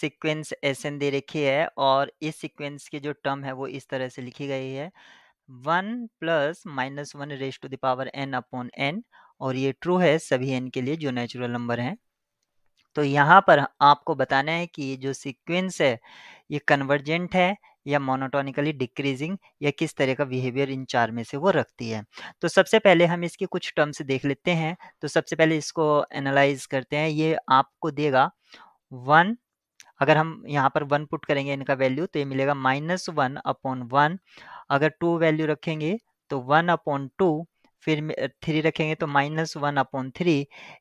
Sequence S N दे रखी है और इस सीक्वेंस की जो टर्म है वो इस तरह से लिखी गई है one plus minus one raise to the power N upon N और ये ट्रू है सभी एन के लिए जो नेचुरल नंबर हैं तो यहाँ पर आपको बताना है कि ये जो सीक्वेंस है ये कन्वर्जेंट है या मोनोटोनिकली डिक्रीजिंग या किस तरह का बिहेवियर इन चार में से वो रखती है तो सबसे पहले हम इसके कुछ टर्म्स देख लेते हैं तो सबसे पहले इसको एनालाइज करते हैं ये आपको देगा वन अगर हम यहाँ पर वन पुट करेंगे इनका वैल्यू तो ये मिलेगा माइनस वन अपॉन वन अगर टू वैल्यू रखेंगे तो वन अपॉन टू फिर थ्री रखेंगे तो माइनस वन अपॉन थ्री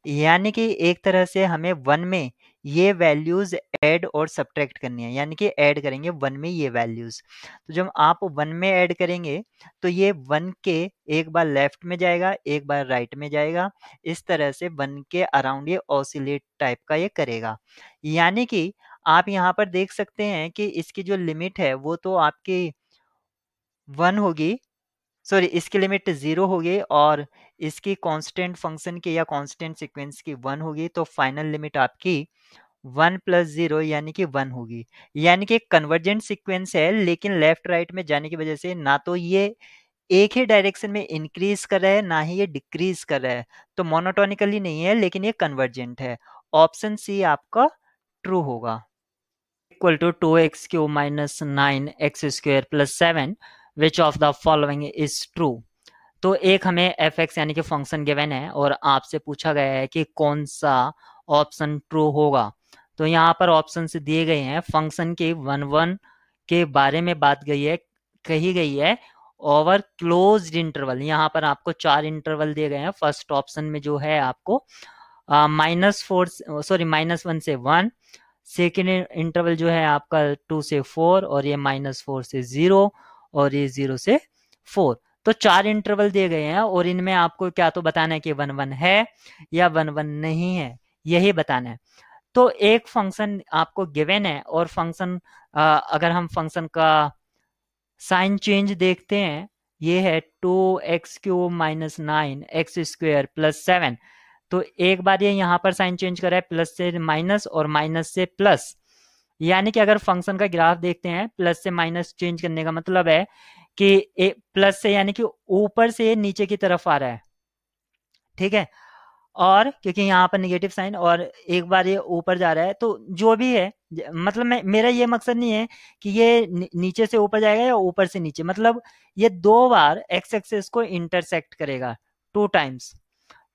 यानी कि एक तरह से हमें वन में ये वैल्यूज़ ऐड और सब्ट्रैक्ट करनी है यानी कि ऐड करेंगे वन में ये वैल्यूज़ तो जब आप वन में ऐड करेंगे तो ये वन के एक बार लेफ्ट में जाएगा एक बार राइट में जाएगा इस तरह से वन के अराउंड ये ऑसिलेट टाइप का ये करेगा यानी कि आप यहाँ पर देख सकते हैं कि इसकी जो लिमिट है वो तो आपकी वन होगी सॉरी इसकी लिमिट ज़ीरो होगी और इसकी कांस्टेंट फंक्शन की या कांस्टेंट सीक्वेंस की वन होगी तो फाइनल लिमिट आपकी वन प्लस ज़ीरो यानी कि वन होगी यानी कि कन्वर्जेंट सीक्वेंस है लेकिन लेफ्ट राइट में जाने की वजह से ना तो ये एक ही डायरेक्शन में इंक्रीज कर रहा है ना ही ये डिक्रीज कर रहा है तो मोनोटोनिकली नहीं है लेकिन ये कन्वर्जेंट है ऑप्शन सी आपका ट्रू होगा equal to 2x cube minus 9x square plus 7 which of the following is true तो एक हमें एफ एक्स यानी कि फंक्शन गिवन है और आपसे पूछा गया है कि कौन सा ऑप्शन ट्रू होगा तो यहाँ पर ऑप्शन दिए गए हैं फंक्शन के वन वन के बारे में बात गई है कही गई है ओवर क्लोज इंटरवल यहाँ पर आपको चार इंटरवल दिए गए हैं फर्स्ट ऑप्शन में जो है आपको minus four sorry minus one से वन सेकेंड इंटरवल जो है आपका टू से फोर और ये माइनस फोर से जीरो और ये जीरो से फोर तो चार इंटरवल दिए गए हैं और इनमें आपको क्या तो बताना है कि वन वन है या वन वन नहीं है यही बताना है तो एक फंक्शन आपको गिवेन है और फंक्शन अगर हम फंक्शन का साइन चेंज देखते हैं ये है two x cube minus nine x square plus seven तो एक बार ये यहाँ पर साइन चेंज करा है प्लस से माइनस और माइनस से प्लस यानी कि अगर फंक्शन का ग्राफ देखते हैं प्लस से माइनस चेंज करने का मतलब है कि ए, प्लस से यानी कि ऊपर से नीचे की तरफ आ रहा है ठीक है और क्योंकि यहाँ पर निगेटिव साइन और एक बार ये ऊपर जा रहा है तो जो भी है मतलब मैं मेरा ये मकसद नहीं है कि ये नीचे से ऊपर जाएगा या ऊपर से नीचे मतलब ये दो बार एक्स एक्सेस को इंटरसेक्ट करेगा two times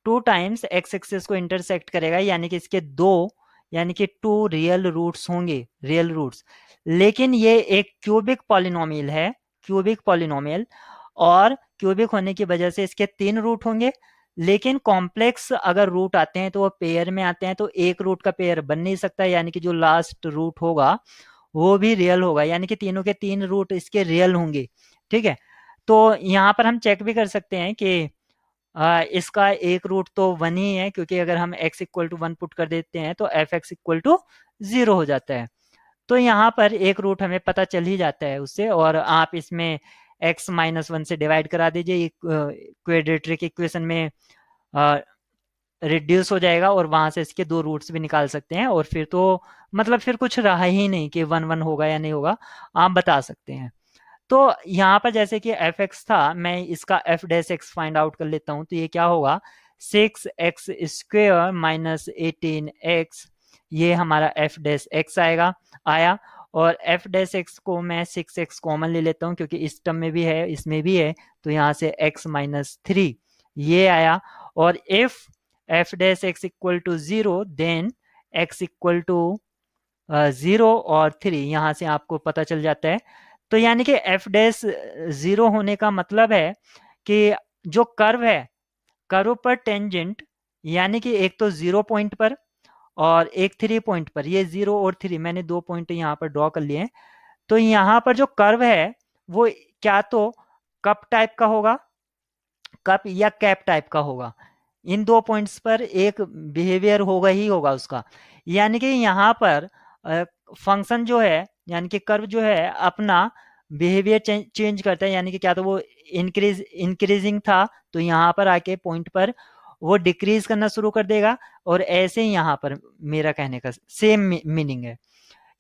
two times x axis को इंटरसेक्ट करेगा यानी कि इसके दो यानी कि टू रियल रूट्स होंगे रियल रूट्स लेकिन ये एक क्यूबिक पॉलिनोमियल है क्यूबिक पॉलिनोमियल और क्यूबिक होने की वजह से इसके तीन रूट होंगे लेकिन कॉम्प्लेक्स अगर रूट आते हैं तो वो पेयर में आते हैं तो एक रूट का पेयर बन नहीं सकता यानी कि जो लास्ट रूट होगा वो भी रियल होगा यानी कि तीनों के तीन रूट इसके रियल होंगे ठीक है तो यहाँ पर हम चेक भी कर सकते हैं कि आ, इसका एक रूट तो वन ही है क्योंकि अगर हम x equal to one put कर देते हैं तो f x equal to zero हो जाता है तो यहाँ पर एक रूट हमें पता चल ही जाता है उससे और आप इसमें एक्स माइनस वन से डिवाइड करा दीजिए क्वेड्रेट्रिक इक्वेशन में रिड्यूस हो जाएगा और वहां से इसके दो रूट्स भी निकाल सकते हैं और फिर तो मतलब फिर कुछ रहा ही नहीं कि वन वन होगा या नहीं होगा आप बता सकते हैं तो यहाँ पर जैसे कि एफ एक्स था मैं इसका f dash x find out कर लेता हूँ तो ये क्या होगा six x square minus eighteen x ये हमारा एफ डैश एक्स आएगा आया और एफ डैश एक्स को मैं सिक्स एक्स कॉमन ले लेता हूँ क्योंकि इस टर्म में भी है इसमें भी है तो यहाँ से एक्स माइनस थ्री ये आया और if f dash x equal to zero then x equal to zero और थ्री यहाँ से आपको पता चल जाता है तो यानी कि एफ डैश जीरो होने का मतलब है कि जो कर्व है कर्व पर टेंजेंट यानी कि एक तो जीरो पॉइंट पर और एक थ्री पॉइंट पर ये जीरो और थ्री मैंने दो पॉइंट यहाँ पर ड्रॉ कर लिए हैं तो यहाँ पर जो कर्व है वो क्या तो कप टाइप का होगा कप या कैप टाइप का होगा इन दो पॉइंट्स पर एक बिहेवियर होगा ही होगा उसका यानी कि यहाँ पर फंक्शन जो है यानी कि कर्व जो है अपना बिहेवियर चेंज, करता है यानी कि क्या तो वो इंक्रीज इंक्रीजिंग था तो यहाँ पर आके पॉइंट पर वो डिक्रीज करना शुरू कर देगा और ऐसे ही यहाँ पर मेरा कहने का सेम मीनिंग है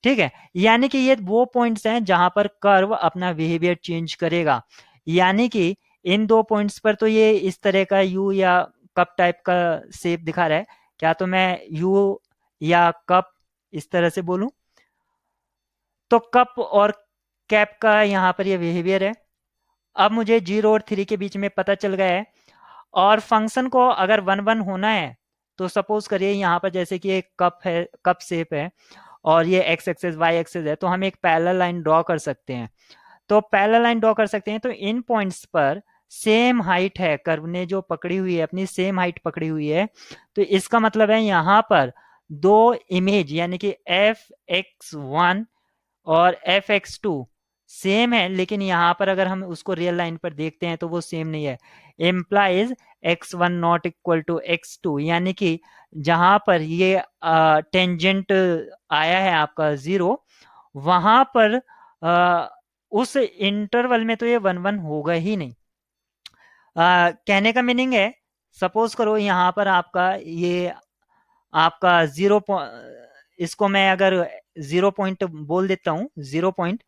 ठीक है यानी कि ये वो पॉइंट्स हैं जहां पर कर्व अपना बिहेवियर चेंज करेगा यानी कि इन दो पॉइंट्स पर तो ये इस तरह का यू या कप टाइप का शेप दिखा रहा है क्या तो मैं यू या कप इस तरह से बोलूं तो कप और कैप का यहाँ पर ये बिहेवियर है अब मुझे जीरो और थ्री के बीच में पता चल गया है और फंक्शन को अगर वन वन होना है तो सपोज करिए यहाँ पर जैसे कि एक कप है कप सेप है और ये एक्स एक्सेस वाई एक्सेस है तो हम एक पैरल लाइन ड्रॉ कर सकते हैं तो पैरल लाइन ड्रॉ कर सकते हैं तो इन पॉइंट्स पर सेम हाइट है कर्व ने जो पकड़ी हुई है अपनी सेम हाइट पकड़ी हुई है तो इसका मतलब है यहाँ पर दो इमेज यानी कि एफ एक्स वन और एफ एक्स टू सेम है लेकिन यहाँ पर अगर हम उसको रियल लाइन पर देखते हैं तो वो सेम नहीं है implies x one not equal to x two यानी कि जहां पर ये टेंजेंट आया है आपका जीरो वहां पर आ, उस इंटरवल में तो ये वन वन होगा ही नहीं आ, कहने का मीनिंग है सपोज करो यहाँ पर आपका ये आपका जीरो इसको मैं अगर जीरो पॉइंट बोल देता हूँ जीरो पॉइंट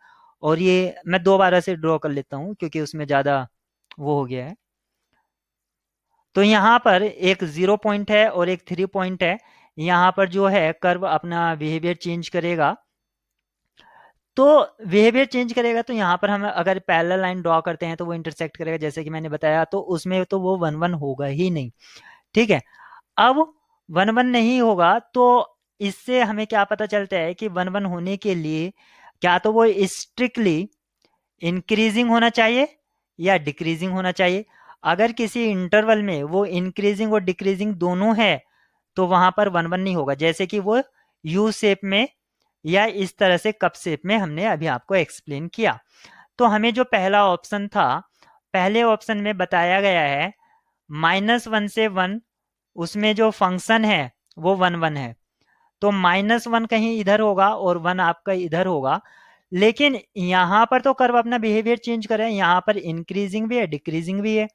और ये मैं दो बारह से ड्रॉ कर लेता हूँ क्योंकि उसमें ज़्यादा वो हो गया है तो यहाँ पर एक जीरो पॉइंट है और एक थ्री पॉइंट है यहाँ पर जो है कर्व अपना बिहेवियर चेंज करेगा तो बिहेवियर चेंज करेगा तो यहाँ पर हम अगर पैरल लाइन ड्रॉ करते हैं तो वो इंटरसेक्ट करेगा जैसे कि मैंने बताया तो उसमें तो वो वन वन होगा ही नहीं ठीक है अब वन वन नहीं होगा तो इससे हमें क्या पता चलता है कि वन वन होने के लिए क्या तो वो स्ट्रिक्टली इंक्रीजिंग होना चाहिए या डिक्रीजिंग होना चाहिए अगर किसी इंटरवल में वो इंक्रीजिंग और डिक्रीजिंग दोनों है तो वहां पर वन वन नहीं होगा जैसे कि वो यू शेप में या इस तरह से कप शेप में हमने अभी आपको एक्सप्लेन किया तो हमें जो पहला ऑप्शन था पहले ऑप्शन में बताया गया है माइनस वन से वन उसमें जो फंक्शन है वो वन वन है तो माइनस वन कहीं इधर होगा और वन आपका इधर होगा लेकिन यहां पर तो कर्व अपना बिहेवियर चेंज करें यहां पर इंक्रीजिंग भी है डिक्रीजिंग भी है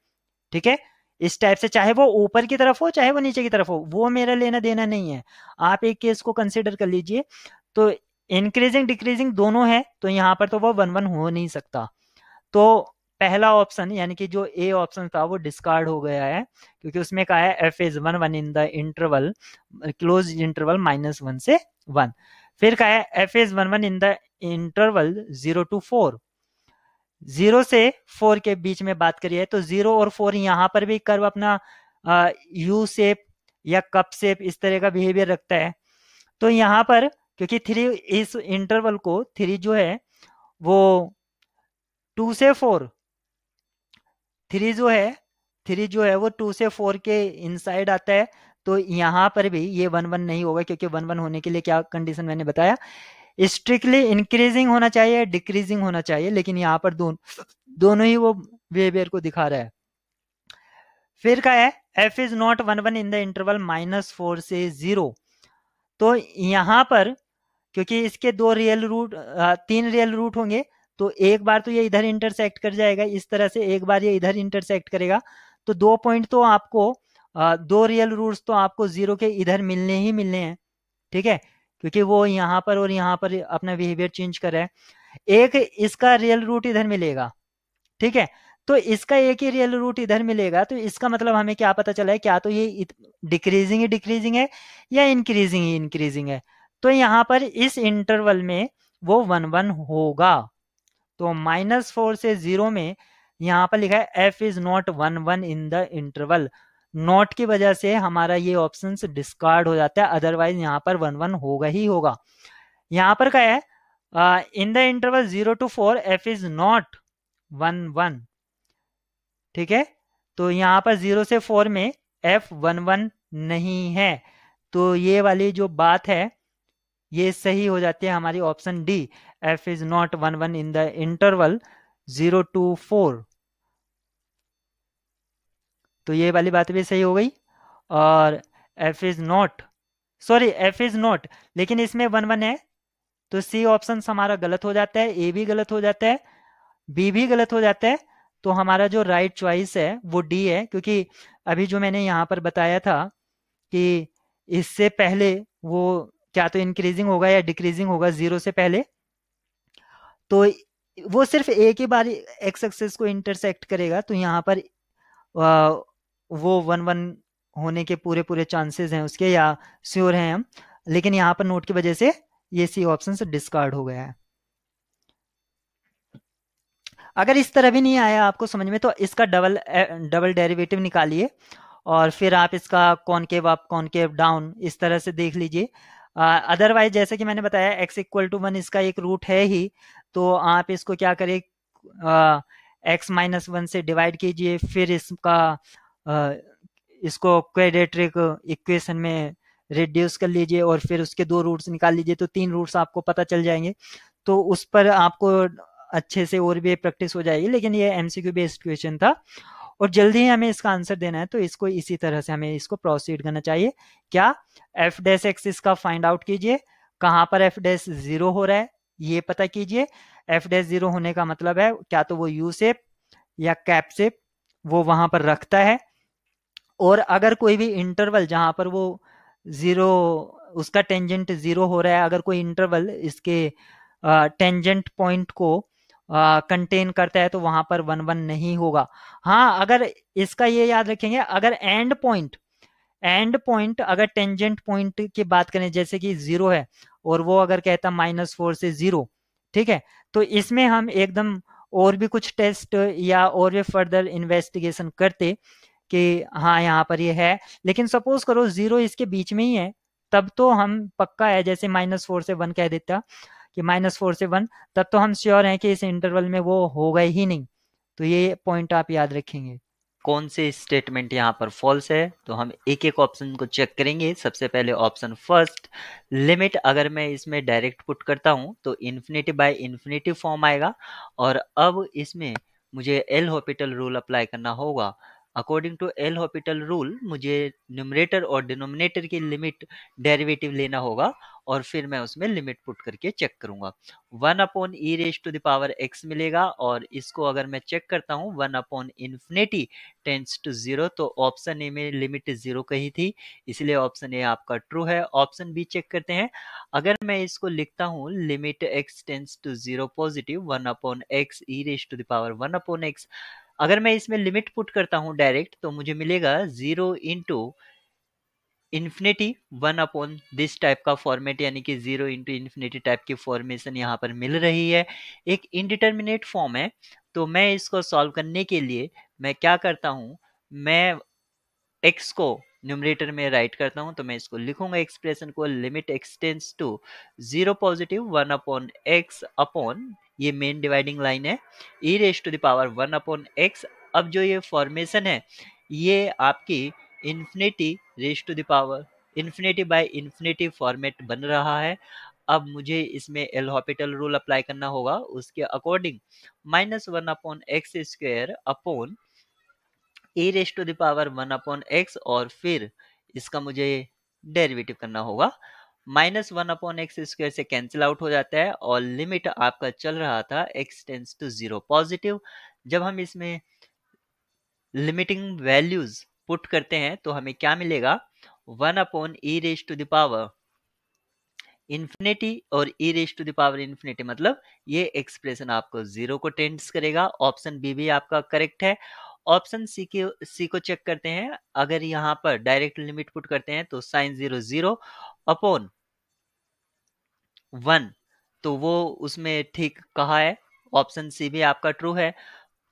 ठीक है इस टाइप से चाहे वो ऊपर की तरफ हो चाहे वो नीचे की तरफ हो वो मेरा लेना देना नहीं है आप एक केस को कंसिडर कर लीजिए तो इंक्रीजिंग डिक्रीजिंग दोनों है तो यहां पर तो वो वन वन हो नहीं सकता तो पहला ऑप्शन यानी कि जो ए ऑप्शन था वो डिस्कार्ड हो गया है क्योंकि उसमें कहा है f is one one in the interval close interval minus one से वन फिर कहा है f is one one in the interval zero to four zero से फोर के बीच में बात करी है तो जीरो और फोर यहां पर भी कर्व अपना यू सेप या कप सेप इस तरह का बिहेवियर रखता है तो यहां पर क्योंकि थ्री इस इंटरवल को थ्री जो है वो टू से फोर थ्री जो है थ्री जो है वो टू से फोर के इनसाइड आता है तो यहां पर भी ये वन वन नहीं होगा क्योंकि वन वन होने के लिए क्या कंडीशन मैंने बताया स्ट्रिक्टली इंक्रीजिंग होना चाहिए डिक्रीजिंग होना चाहिए लेकिन यहां पर दोनों दोनों ही वो बिहेवियर को दिखा रहा है फिर क्या है f is not one one in the interval minus four से जीरो तो यहां पर क्योंकि इसके दो रियल रूट तीन रियल रूट होंगे तो एक बार तो ये इधर इंटरसेक्ट कर जाएगा इस तरह से एक बार ये इधर इंटरसेक्ट करेगा तो दो पॉइंट तो आपको दो रियल रूट्स तो आपको जीरो के इधर मिलने ही मिलने हैं ठीक है क्योंकि वो यहाँ पर और यहाँ पर अपना बिहेवियर चेंज कर रहा है एक इसका रियल रूट इधर मिलेगा ठीक है तो इसका एक ही रियल रूट इधर मिलेगा तो इसका मतलब हमें क्या पता चला है क्या तो ये डिक्रीजिंग ही डिक्रीजिंग है या इंक्रीजिंग ही इंक्रीजिंग है तो यहाँ पर इस इंटरवल में वो वन वन होगा तो माइनस फोर से जीरो में यहाँ पर लिखा है f is not one one in the interval not की वजह से हमारा ये ऑप्शन डिस्कार्ड हो जाता है अदरवाइज यहाँ पर वन वन होगा ही होगा यहाँ पर क्या है in the interval zero to four f is not one one ठीक है तो यहाँ पर जीरो से फोर में एफ वन वन नहीं है तो ये वाली जो बात है ये सही हो जाती है हमारी option D f is not 1 1 in the interval 0 to four तो ये वाली बात भी सही हो गई और f is not sorry f is not लेकिन इसमें वन वन है तो सी ऑप्शन हमारा गलत हो जाता है ए भी गलत हो जाता है बी भी गलत हो जाता है तो हमारा जो राइट right चॉइस है वो डी है क्योंकि अभी जो मैंने यहाँ पर बताया था कि इससे पहले वो क्या तो इंक्रीजिंग होगा या डिक्रीजिंग होगा जीरो से पहले तो वो सिर्फ एक ही बार एक्स एक्सेस को इंटरसेक्ट करेगा तो यहाँ पर वो वन वन होने के पूरे पूरे चांसेस हैं उसके या श्योर हैं हम लेकिन यहाँ पर नोट की वजह से ये सी ऑप्शन डिस्कार्ड हो गया है अगर इस तरह भी नहीं आया आपको समझ में तो इसका डबल डबल डेरिवेटिव निकालिए और फिर आप इसका कॉनकेव अप कॉनकेव डाउन इस तरह से देख लीजिए अदरवाइज जैसे कि मैंने बताया एक्स इक्वल टू वन इसका एक रूट है ही तो आप इसको क्या करें एक्स माइनस वन से डिवाइड कीजिए फिर इसका आ, इसको क्वेडेट्रिक इक्वेशन में रिड्यूस कर लीजिए और फिर उसके दो रूट्स निकाल लीजिए तो तीन रूट्स आपको पता चल जाएंगे तो उस पर आपको अच्छे से और भी प्रैक्टिस हो जाएगी लेकिन ये एमसीक्यू बेस्ड क्वेश्चन था और जल्दी ही हमें इसका आंसर देना है तो इसको इसी तरह से हमें इसको प्रोसीड करना चाहिए क्या एफ डैश एक्स इसका फाइंड आउट कीजिए कहाँ पर एफ डैश जीरो हो रहा है ये पता कीजिए एफ डैश जीरो होने का मतलब है क्या तो वो यू सेप या कैप सेप वो वहां पर रखता है और अगर कोई भी इंटरवल जहां पर वो जीरो उसका टेंजेंट जीरो हो रहा है अगर कोई इंटरवल इसके टेंजेंट पॉइंट को कंटेन करता है तो वहां पर वन वन नहीं होगा हाँ अगर इसका ये याद रखेंगे अगर एंड पॉइंट एंड पॉइंट अगर टेंजेंट पॉइंट की बात करें जैसे कि जीरो है और वो अगर कहता माइनस फोर से जीरो ठीक है तो इसमें हम एकदम और भी कुछ टेस्ट या और भी फर्दर इन्वेस्टिगेशन करते कि हाँ यहाँ पर ये यह है लेकिन सपोज करो जीरो इसके बीच में ही है तब तो हम पक्का है जैसे माइनस फोर से वन कह देता कि माइनस फोर से वन तब तो हम श्योर हैं कि इस इंटरवल में वो होगा ही नहीं तो ये पॉइंट आप याद रखेंगे कौन से स्टेटमेंट यहाँ पर फॉल्स है तो हम एक एक ऑप्शन को चेक करेंगे सबसे पहले ऑप्शन फर्स्ट लिमिट अगर मैं इसमें डायरेक्ट पुट करता हूँ तो इन्फिनिटी बाय इन्फिनिटी फॉर्म आएगा और अब इसमें मुझे एल हॉपिटल रूल अप्लाई करना होगा according to L Hopital rule मुझे न्यूमरेटर और डिनोमिनेटर की लिमिट डेरिवेटिव लेना होगा और फिर मैं उसमें लिमिट पुट करके चेक करूंगा one upon e raise to the power x मिलेगा और इसको अगर मैं चेक करता हूँ one upon infinity tends to zero तो ऑप्शन ए में लिमिट जीरो कही थी इसलिए ऑप्शन ए आपका ट्रू है ऑप्शन बी चेक करते हैं अगर मैं इसको लिखता हूँ limit x tends to zero positive one upon x e raise to the power one upon x अगर मैं इसमें लिमिट पुट करता हूँ डायरेक्ट तो मुझे मिलेगा zero into infinity one upon this type का फॉर्मेट यानी कि जीरो इंटू इन्फिनिटी टाइप की फॉर्मेशन यहाँ पर मिल रही है एक इनडिटर्मिनेट फॉर्म है तो मैं इसको सॉल्व करने के लिए मैं क्या करता हूँ मैं एक्स को न्यूमरेटर में राइट करता हूँ तो मैं इसको लिखूंगा एक्सप्रेशन को limit x tends to zero positive one upon x upon ये मेन डिवाइडिंग लाइन है e raise to the power one upon x अब जो ये फॉर्मेशन है ये आपकी infinity raise to the power infinity by infinity format बन रहा है अब मुझे इसमें एल हॉपिटल रूल अप्लाई करना होगा उसके according minus one upon x square upon e raise to the power one upon x और फिर इसका मुझे डेरिवेटिव करना होगा minus one upon x square से कैंसिल आउट हो जाता है और लिमिट आपका चल रहा था x tends to zero positive जब हम इसमें लिमिटिंग वैल्यूज पुट करते हैं तो हमें क्या मिलेगा one upon e raise to the power infinity और e raise to the power infinity मतलब ये एक्सप्रेशन आपको जीरो को टेंड्स करेगा ऑप्शन बी भी आपका करेक्ट है ऑप्शन सी के सी को चेक करते हैं अगर यहां पर डायरेक्ट लिमिट पुट करते हैं तो sine zero zero upon one तो वो उसमें ठीक कहा है ऑप्शन सी भी आपका ट्रू है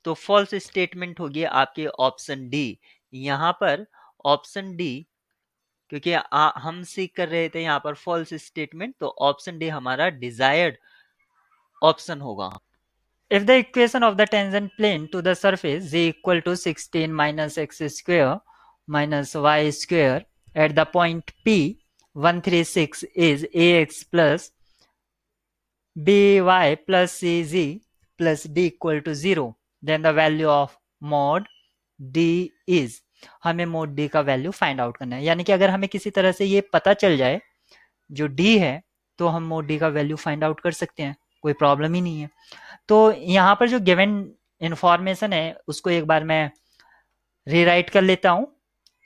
तो फॉल्स स्टेटमेंट होगी आपके ऑप्शन डी यहां पर ऑप्शन डी क्योंकि आ, हम सीख कर रहे थे यहां पर फॉल्स स्टेटमेंट तो ऑप्शन डी हमारा डिजायर्ड ऑप्शन होगा If the equation of the tangent plane to the surface z equal to 16 minus x square minus y square at the point P 136 is ax plus by plus cz plus d equal to 0 then the value of mod d is हमें mod d का value find out करना है यानी कि अगर हमें किसी तरह से ये पता चल जाए जो डी है तो हम मोड डी का वैल्यू फाइंड आउट कर सकते हैं कोई प्रॉब्लम ही नहीं है तो यहाँ पर जो गिवन इंफॉर्मेशन है उसको एक बार मैं रीराइट कर लेता हूँ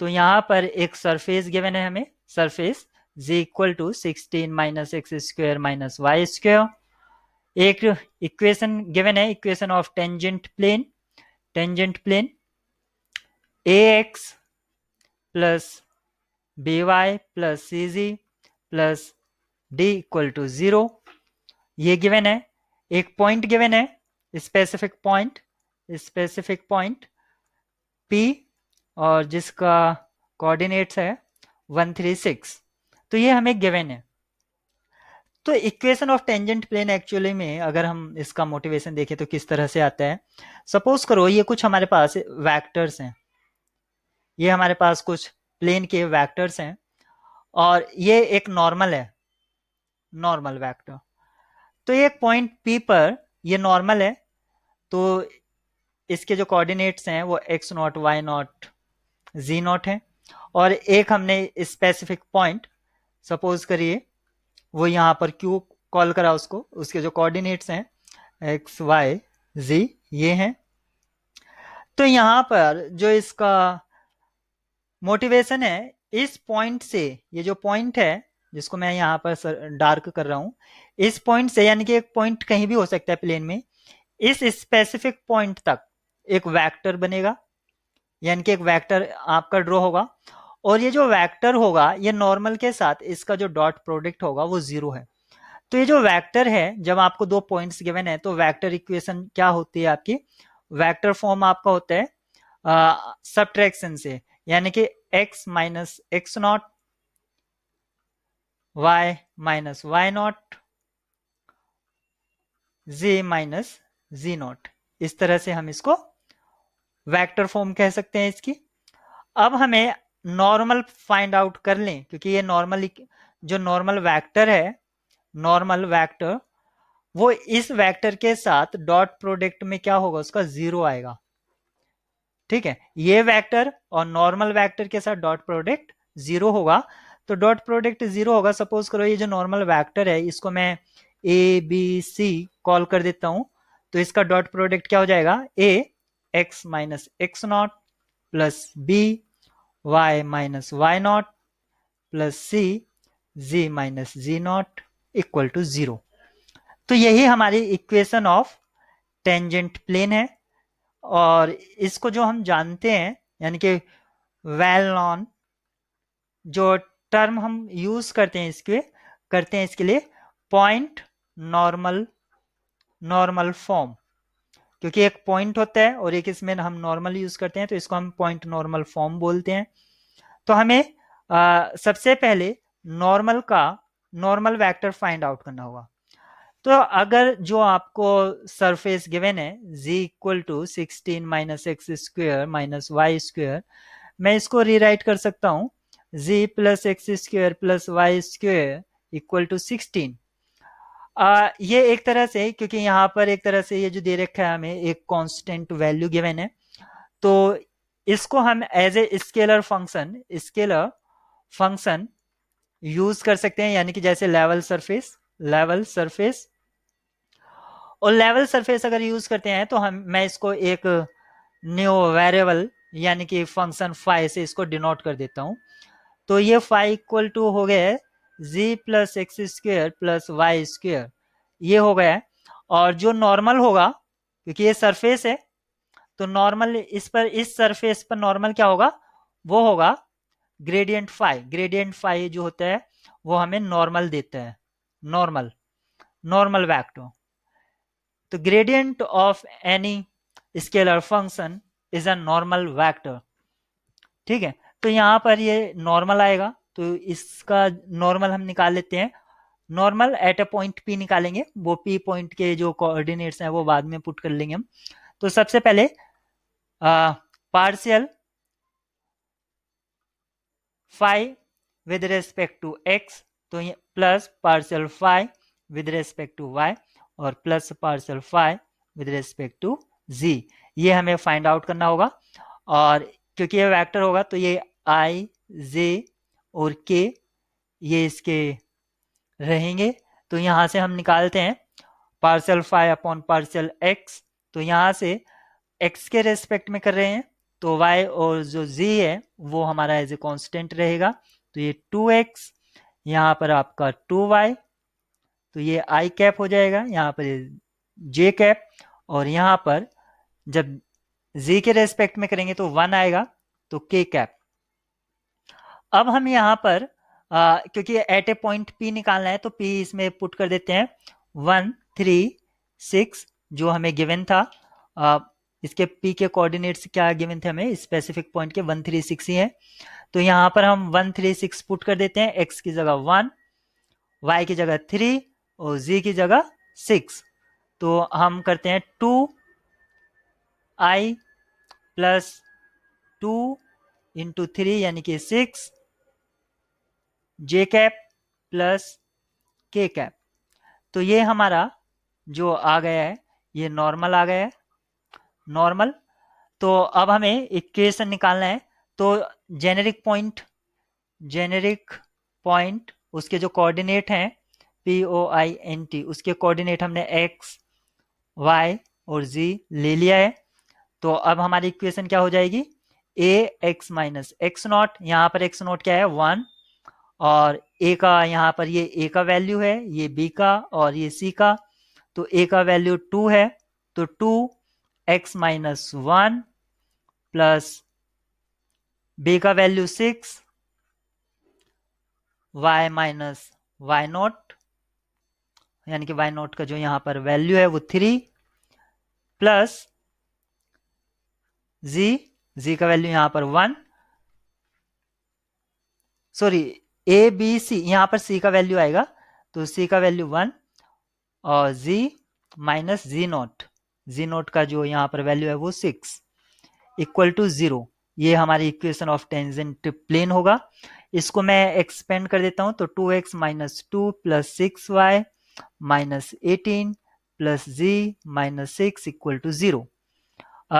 तो यहाँ पर एक सरफेस गिवन है हमें surface z equal to sixteen minus x square minus y square एक इक्वेशन गिवन है equation of tangent plane tangent plane a x plus b y plus c z plus d equal to zero ये given है एक point given है specific point specific point P और जिसका coordinates है 136 तो ये हमें गिवन है तो equation of tangent plane actually में अगर हम इसका मोटिवेशन देखें तो किस तरह से आता है सपोज करो ये कुछ हमारे पास वैक्टर्स हैं ये हमारे पास कुछ प्लेन के वैक्टर्स हैं और ये एक नॉर्मल है नॉर्मल वैक्टर तो एक पॉइंट पी पर ये नॉर्मल है तो इसके जो कोऑर्डिनेट्स हैं वो x naught y naught z naught है और एक हमने स्पेसिफिक पॉइंट सपोज करिए वो यहाँ पर क्यू कॉल करा उसको उसके जो कोऑर्डिनेट्स हैं एक्स वाई जी ये हैं तो यहाँ पर जो इसका मोटिवेशन है इस पॉइंट से ये जो पॉइंट है जिसको मैं यहाँ पर सर, डार्क कर रहा हूँ इस पॉइंट से यानी कि एक पॉइंट कहीं भी हो सकता है प्लेन में इस स्पेसिफिक पॉइंट तक एक वैक्टर बनेगा यानी कि एक वैक्टर आपका ड्रॉ होगा और ये जो वैक्टर होगा ये नॉर्मल के साथ इसका जो डॉट प्रोडक्ट होगा वो जीरो है तो ये जो वैक्टर है जब आपको दो पॉइंट्स गिवन है तो वैक्टर इक्वेशन क्या होती है आपकी वैक्टर फॉर्म आपका होता है सब्ट्रैक्शन से यानी कि x minus x naught y minus y naught z minus z naught इस तरह से हम इसको वेक्टर फॉर्म कह सकते हैं इसकी अब हमें नॉर्मल फाइंड आउट कर लें क्योंकि ये नॉर्मल जो नॉर्मल वेक्टर है नॉर्मल वेक्टर वो इस वेक्टर के साथ डॉट प्रोडक्ट में क्या होगा उसका जीरो आएगा ठीक है ये वेक्टर और नॉर्मल वेक्टर के साथ डॉट प्रोडक्ट जीरो होगा तो डॉट प्रोडक्ट जीरो होगा सपोज करो ये जो नॉर्मल वैक्टर है इसको मैं ए बी सी कॉल कर देता हूं तो इसका डॉट प्रोडक्ट क्या हो जाएगा a x minus x naught plus b y minus y naught plus c z minus z naught equal to zero तो यही हमारी इक्वेशन ऑफ टेंजेंट प्लेन है और इसको जो हम जानते हैं यानी कि वेल नॉन जो टर्म हम यूज करते हैं इसके करते हैं इसके लिए पॉइंट नॉर्मल नॉर्मल फॉर्म क्योंकि एक पॉइंट होता है और एक इसमें हम नॉर्मल यूज करते हैं तो इसको हम पॉइंट नॉर्मल फॉर्म बोलते हैं तो हमें आ, सबसे पहले नॉर्मल का नॉर्मल वेक्टर फाइंड आउट करना होगा तो अगर जो आपको सरफेस गिवन है z equal to sixteen minus x square minus y square मैं इसको रीराइट कर सकता हूं z plus x square plus y square equal to sixteen ये एक तरह से क्योंकि यहाँ पर एक तरह से ये जो दे रखा है हमें एक कांस्टेंट वैल्यू गिवन है तो इसको हम as a scalar function scalar function use कर सकते हैं यानी कि जैसे लेवल सरफेस लेवल सरफेस और लेवल सरफेस अगर यूज करते हैं तो हम मैं इसको एक न्यू वेरिएबल यानी कि फंक्शन फाइव से इसको डिनोट कर देता हूं तो ये फाइव इक्वल टू हो गए z plus x square plus y square ये हो गया और जो नॉर्मल होगा क्योंकि ये सरफेस है तो नॉर्मल इस पर इस सरफेस पर नॉर्मल क्या होगा वो होगा ग्रेडियंट फाइव ग्रेडियंट फाइव जो होता है वो हमें नॉर्मल देते हैं नॉर्मल नॉर्मल वैक्टर तो gradient of any scalar function is a normal vector ठीक है तो यहाँ पर ये नॉर्मल आएगा तो इसका नॉर्मल हम निकाल लेते हैं normal at a point P निकालेंगे वो पी पॉइंट के जो कोऑर्डिनेट्स हैं वो बाद में पुट कर लेंगे हम तो सबसे पहले partial phi with respect to x तो ये plus partial phi with respect to Y और plus partial phi with respect to z ये हमें फाइंड आउट करना होगा और क्योंकि ये वेक्टर होगा तो ये आई जे और के ये इसके रहेंगे तो यहां से हम निकालते हैं partial phi upon partial x तो यहां से एक्स के रेस्पेक्ट में कर रहे हैं तो वाई और जो जी है वो हमारा एज ए कॉन्स्टेंट रहेगा तो ये टू एक्स यहाँ पर आपका टू वाई तो ये आई कैप हो जाएगा यहाँ पर जे कैप और यहाँ पर जब जी के रेस्पेक्ट में करेंगे तो वन आएगा तो के कैप अब हम यहां पर आ, क्योंकि एट ए पॉइंट पी निकालना है तो पी इसमें पुट कर देते हैं वन थ्री सिक्स जो हमें गिवन था आ, इसके पी के कोऑर्डिनेट्स क्या गिवन थे हमें स्पेसिफिक पॉइंट के वन थ्री सिक्स ही हैं तो यहाँ पर हम वन थ्री सिक्स पुट कर देते हैं एक्स की जगह वन वाई की जगह थ्री और जी की जगह सिक्स तो हम करते हैं two i plus two into three यानी कि six j cap plus k cap तो ये हमारा जो आ गया है ये नॉर्मल आ गया है नॉर्मल तो अब हमें इक्वेशन निकालना है तो जेनेरिक पॉइंट जेनेरिक पॉइंट उसके जो कोऑर्डिनेट हैं P O I N T उसके कोऑर्डिनेट हमने एक्स वाई और जी ले लिया है तो अब हमारी इक्वेशन क्या हो जाएगी a x minus x naught यहाँ पर एक्स नॉट क्या है वन और ए का यहाँ पर ये ए का वैल्यू है ये बी का और ये सी का तो ए का वैल्यू टू है तो two x minus one plus b का value six y minus y naught यानी कि वाई नॉट का जो यहां पर वैल्यू है वो थ्री प्लस जी जी का वैल्यू यहां पर one sorry a b c यहाँ पर सी का वैल्यू आएगा तो सी का वैल्यू वन और z minus z naught z naught का जो यहां पर वैल्यू है वो सिक्स इक्वल टू जीरो ये हमारी इक्वेशन ऑफ टेंजेंट प्लेन होगा इसको मैं एक्सपेंड कर देता हूँ तो two x minus two plus six y minus eighteen plus z minus six equal to zero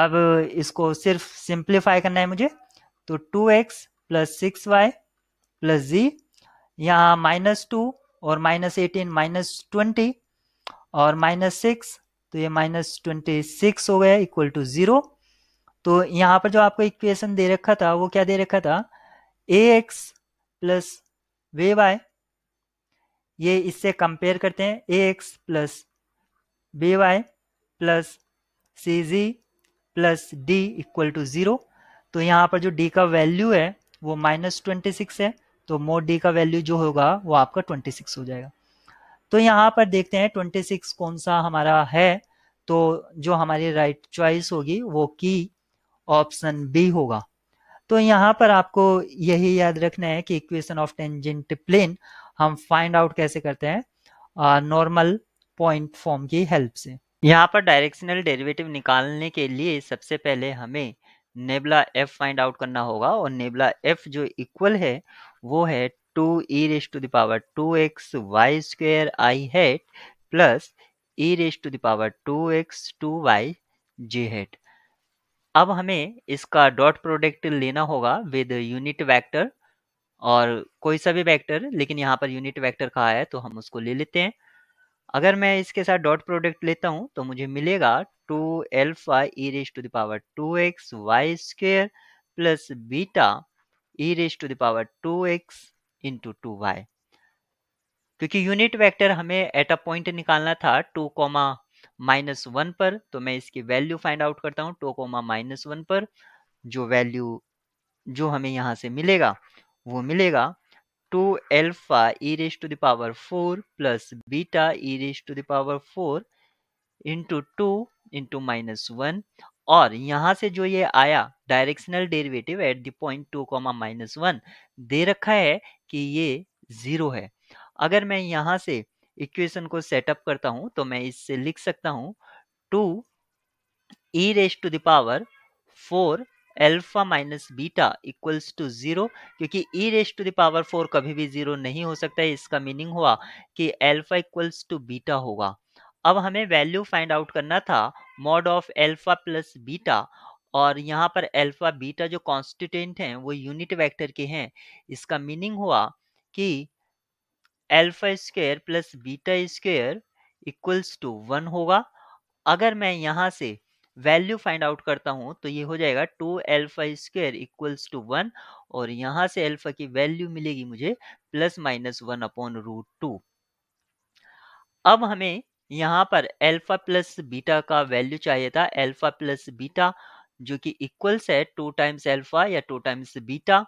अब इसको सिर्फ सिंप्लीफाई करना है मुझे तो two x plus six y plus z यहाँ माइनस टू और माइनस एटीन माइनस ट्वेंटी और माइनस सिक्स तो ये माइनस ट्वेंटी सिक्स हो गया इक्वल टू ज़ीरो तो यहाँ पर जो आपको इक्वेशन दे रखा था वो क्या दे रखा था a x plus b y ये इससे कंपेयर करते हैं a x plus b y plus c z plus d equal to zero तो यहाँ पर जो डी का वैल्यू है वो माइनस ट्वेंटी सिक्स है तो मोड डी का वैल्यू जो होगा वो आपका 26 हो जाएगा तो यहाँ पर देखते हैं 26 कौन सा हमारा है तो जो हमारी राइट right चॉइस होगी वो की ऑप्शन बी होगा तो यहाँ पर आपको यही याद रखना है कि इक्वेशन ऑफ टेंजेंट प्लेन हम फाइंड आउट कैसे करते हैं नॉर्मल पॉइंट फॉर्म की हेल्प से यहाँ पर डायरेक्शनल डेरिवेटिव निकालने के लिए सबसे पहले हमें नेबला एफ फाइंड आउट करना होगा और नेबला एफ जो इक्वल है वो है two e raise to the power two x y square i hat plus e raise to the power two x two y z hat अब हमें इसका डॉट प्रोडक्ट लेना होगा विद यूनिट वैक्टर और कोई सा भी वैक्टर लेकिन यहाँ पर यूनिट वैक्टर कहा है तो हम उसको ले लेते हैं अगर मैं इसके साथ डॉट प्रोडक्ट लेता हूँ तो मुझे मिलेगा two alpha e raise to the power two x y square plus beta e raise to the power two x into two y क्योंकि यूनिट वेक्टर हमें एट अ पॉइंट निकालना था टू कोमा माइनस वन पर तो मैं इसकी वैल्यू फाइंड आउट करता हूँ टू कोमा माइनस वन पर जो वैल्यू जो हमें यहाँ से मिलेगा वो मिलेगा two alpha e raise to the power four plus beta e raise to the power four into two into minus one और यहां से जो ये आया directional derivative at the point two comma minus one दे रखा है कि ये ज़ीरो है अगर मैं यहां से इक्वेशन को सेटअप करता हूं तो मैं इससे लिख सकता हूँ two e raise to the power four alpha minus beta equals to zero क्योंकि e raise to the power four कभी भी ज़ीरो नहीं हो सकता है इसका मीनिंग हुआ कि एल्फा इक्वल्स टू बीटा होगा अब हमें वैल्यू फाइंड आउट करना था mod of alpha plus beta और यहाँ पर एल्फा बीटा जो कॉन्स्टिटेंट हैं वो यूनिट वेक्टर के हैं इसका मीनिंग हुआ कि alpha square plus beta square equals to one होगा अगर मैं यहाँ से वैल्यू फाइंड आउट करता हूँ तो ये हो जाएगा two alpha square equals to one और यहाँ से एल्फा की वैल्यू मिलेगी मुझे plus minus one upon root two अब हमें यहाँ पर अल्फा प्लस बीटा का वैल्यू चाहिए था अल्फा प्लस बीटा जो कि इक्वल्स है टू टाइम्स अल्फा या टू टाइम्स बीटा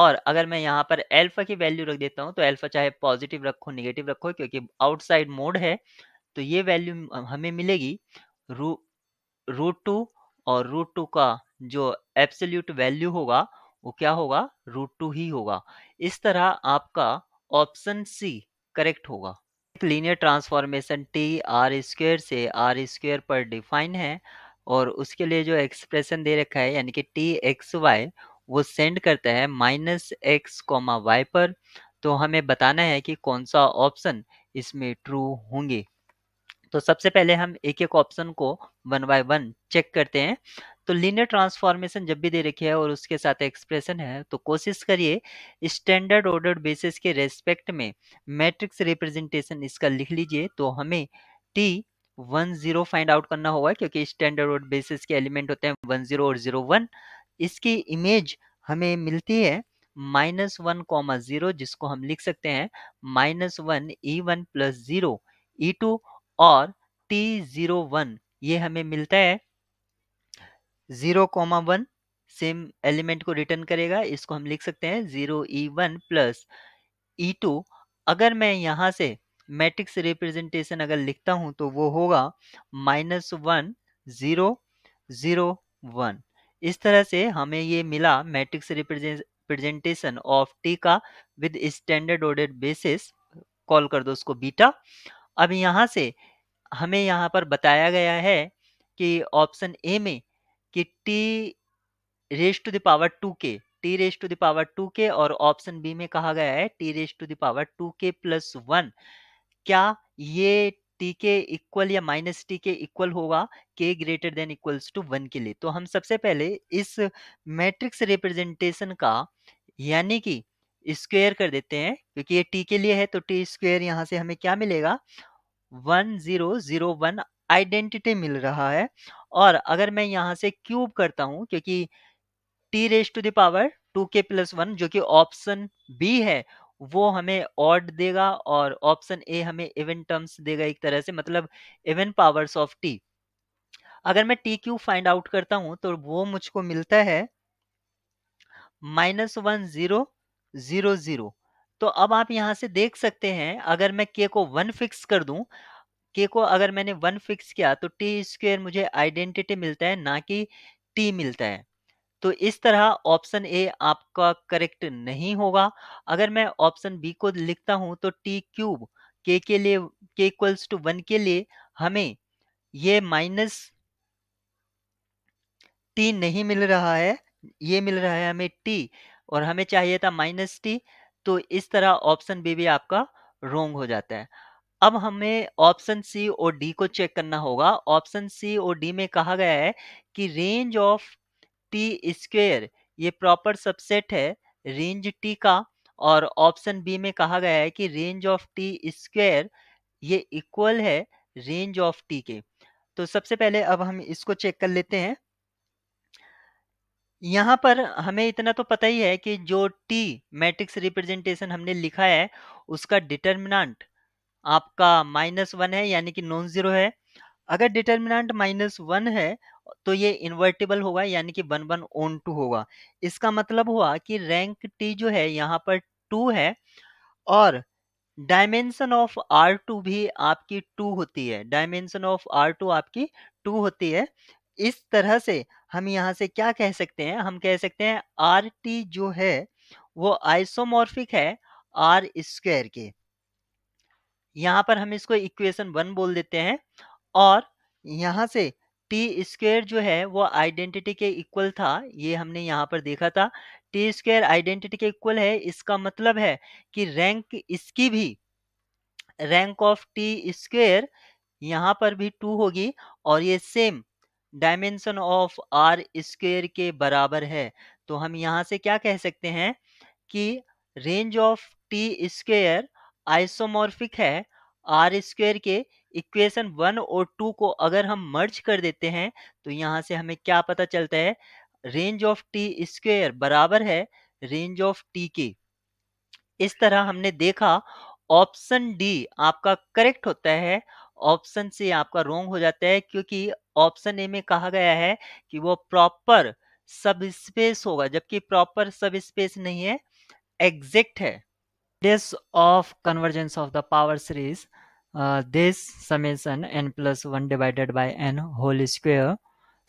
और अगर मैं यहाँ पर अल्फा की वैल्यू रख देता हूँ तो अल्फा चाहे पॉजिटिव रखो नेगेटिव रखो क्योंकि आउटसाइड मोड है तो ये वैल्यू हमें मिलेगी रू रूट टू और रूट टू का जो एब्सोल्यूट वैल्यू होगा वो क्या होगा रूट टू ही होगा इस तरह आपका ऑप्शन सी करेक्ट होगा linear transformation T R square से आर स्क्वेयर पर डिफाइन है और उसके लिए जो एक्सप्रेशन दे रखा है यानी कि टी एक्स वाई वो सेंड करता है माइनस एक्स कॉमा वाई पर तो हमें बताना है कि कौन सा ऑप्शन इसमें ट्रू होंगे तो सबसे पहले हम एक एक ऑप्शन को वन बाय वन चेक करते हैं तो लीनियर ट्रांसफॉर्मेशन जब भी दे रखी है और उसके साथ एक्सप्रेशन है तो कोशिश करिए स्टैंडर्ड ऑर्डर बेसिस के रेस्पेक्ट में मैट्रिक्स रिप्रेजेंटेशन इसका लिख लीजिए तो हमें T one zero find out करना होगा क्योंकि स्टैंडर्ड ऑर्डर बेसिस के एलिमेंट होते हैं वन जीरो और जीरो वन इसकी इमेज हमें मिलती है माइनस वन कॉमा जीरो जिसको हम लिख सकते हैं minus one e one plus zero e two और T01 ये हमें मिलता है 0.1 सेम एलिमेंट को रिटर्न करेगा इसको हम लिख सकते हैं 0E1 ई वन प्लस ई अगर मैं यहाँ से मैट्रिक्स रिप्रेजेंटेशन अगर लिखता हूँ तो वो होगा minus one zero zero one इस तरह से हमें ये मिला मैट्रिक्स रिप्रेजेंटेशन ऑफ टी का with standard order basis call कर दो उसको बीटा अब यहाँ से हमें यहाँ पर बताया गया है कि ऑप्शन ए में कि T raise to the power two k T raise to the power two k और ऑप्शन बी में कहा गया है T raise to the power two k plus one क्या ये टी के इक्वल या माइनस टी के इक्वल होगा k greater than equals to one के लिए तो हम सबसे पहले इस मैट्रिक्स रिप्रेजेंटेशन का यानी कि स्क्वेयर कर देते हैं क्योंकि ये टी के लिए है तो टी स्क्वेयर यहाँ से हमें क्या मिलेगा 1001 आइडेंटिटी मिल रहा है और अगर मैं यहाँ से क्यूब करता हूँ क्योंकि T raise to the power two k plus one जो कि ऑप्शन बी है वो हमें ऑड देगा और ऑप्शन ए हमें इवन टर्म्स देगा एक तरह से मतलब इवन पावर्स ऑफ टी अगर मैं टी क्यूब फाइंड आउट करता हूं तो वो मुझको मिलता है minus one zero zero zero तो अब आप यहां से देख सकते हैं अगर मैं के को वन फिक्स कर दूं के को अगर मैंने वन फिक्स किया तो टी स्क्वेयर मुझे आइडेंटिटी मिलता है ना कि टी मिलता है तो इस तरह ऑप्शन ए आपका करेक्ट नहीं होगा अगर मैं ऑप्शन बी को लिखता हूं तो टी क्यूब के के लिए के इक्वल्स टू वन के लिए हमें ये माइनस टी नहीं मिल रहा है ये मिल रहा है हमें टी और हमें चाहिए था माइनस टी तो इस तरह ऑप्शन बी भी आपका रोंग हो जाता है अब हमें ऑप्शन सी और डी को चेक करना होगा ऑप्शन सी और डी में कहा गया है कि रेंज ऑफ टी स्क्वेयर ये प्रॉपर सबसेट है रेंज टी का और ऑप्शन बी में कहा गया है कि रेंज ऑफ टी स्क्वेयर ये इक्वल है रेंज ऑफ टी के तो सबसे पहले अब हम इसको चेक कर लेते हैं यहाँ पर हमें इतना तो पता ही है कि जो टी मैट्रिक्स रिप्रेजेंटेशन हमने लिखा है उसका डिटर्मिनांट आपका माइनस वन है यानी कि नॉन जीरो है अगर डिटर्मिनांट माइनस वन है तो ये इन्वर्टेबल होगा यानी कि वन वन ओन टू होगा इसका मतलब हुआ कि रैंक टी जो है यहाँ पर टू है और डायमेंशन ऑफ आर टू भी आपकी टू होती है डायमेंशन ऑफ आर टू आपकी टू होती है इस तरह से हम यहाँ से क्या कह सकते हैं हम कह सकते हैं आर टी जो है वो आइसोमॉर्फिक है आर स्क्वायर के यहाँ पर हम इसको इक्वेशन वन बोल देते हैं और यहाँ से टी स्क्वेयर जो है वो आइडेंटिटी के इक्वल था ये हमने यहाँ पर देखा था टी स्क्वेयर आइडेंटिटी के इक्वल है इसका मतलब है कि रैंक इसकी भी रैंक ऑफ टी स्क्वेयर यहाँ पर भी टू होगी और ये same dimension of R square के बराबर है तो हम यहाँ से क्या कह सकते हैं कि range of T square isomorphic है आर स्क्वेयर के इक्वेशन वन और टू को अगर हम मर्ज कर देते हैं तो यहाँ से हमें क्या पता चलता है रेंज ऑफ टी स्क्वेयर बराबर है रेंज ऑफ टी के इस तरह हमने देखा ऑप्शन डी आपका करेक्ट होता है ऑप्शन से आपका रोंग हो जाता है क्योंकि ऑप्शन ए में कहा गया है कि वो प्रॉपर सब स्पेस होगा जबकि प्रॉपर सब स्पेस नहीं है एग्जेक्ट है this of convergence of the power series this summation n plus one divided by n whole square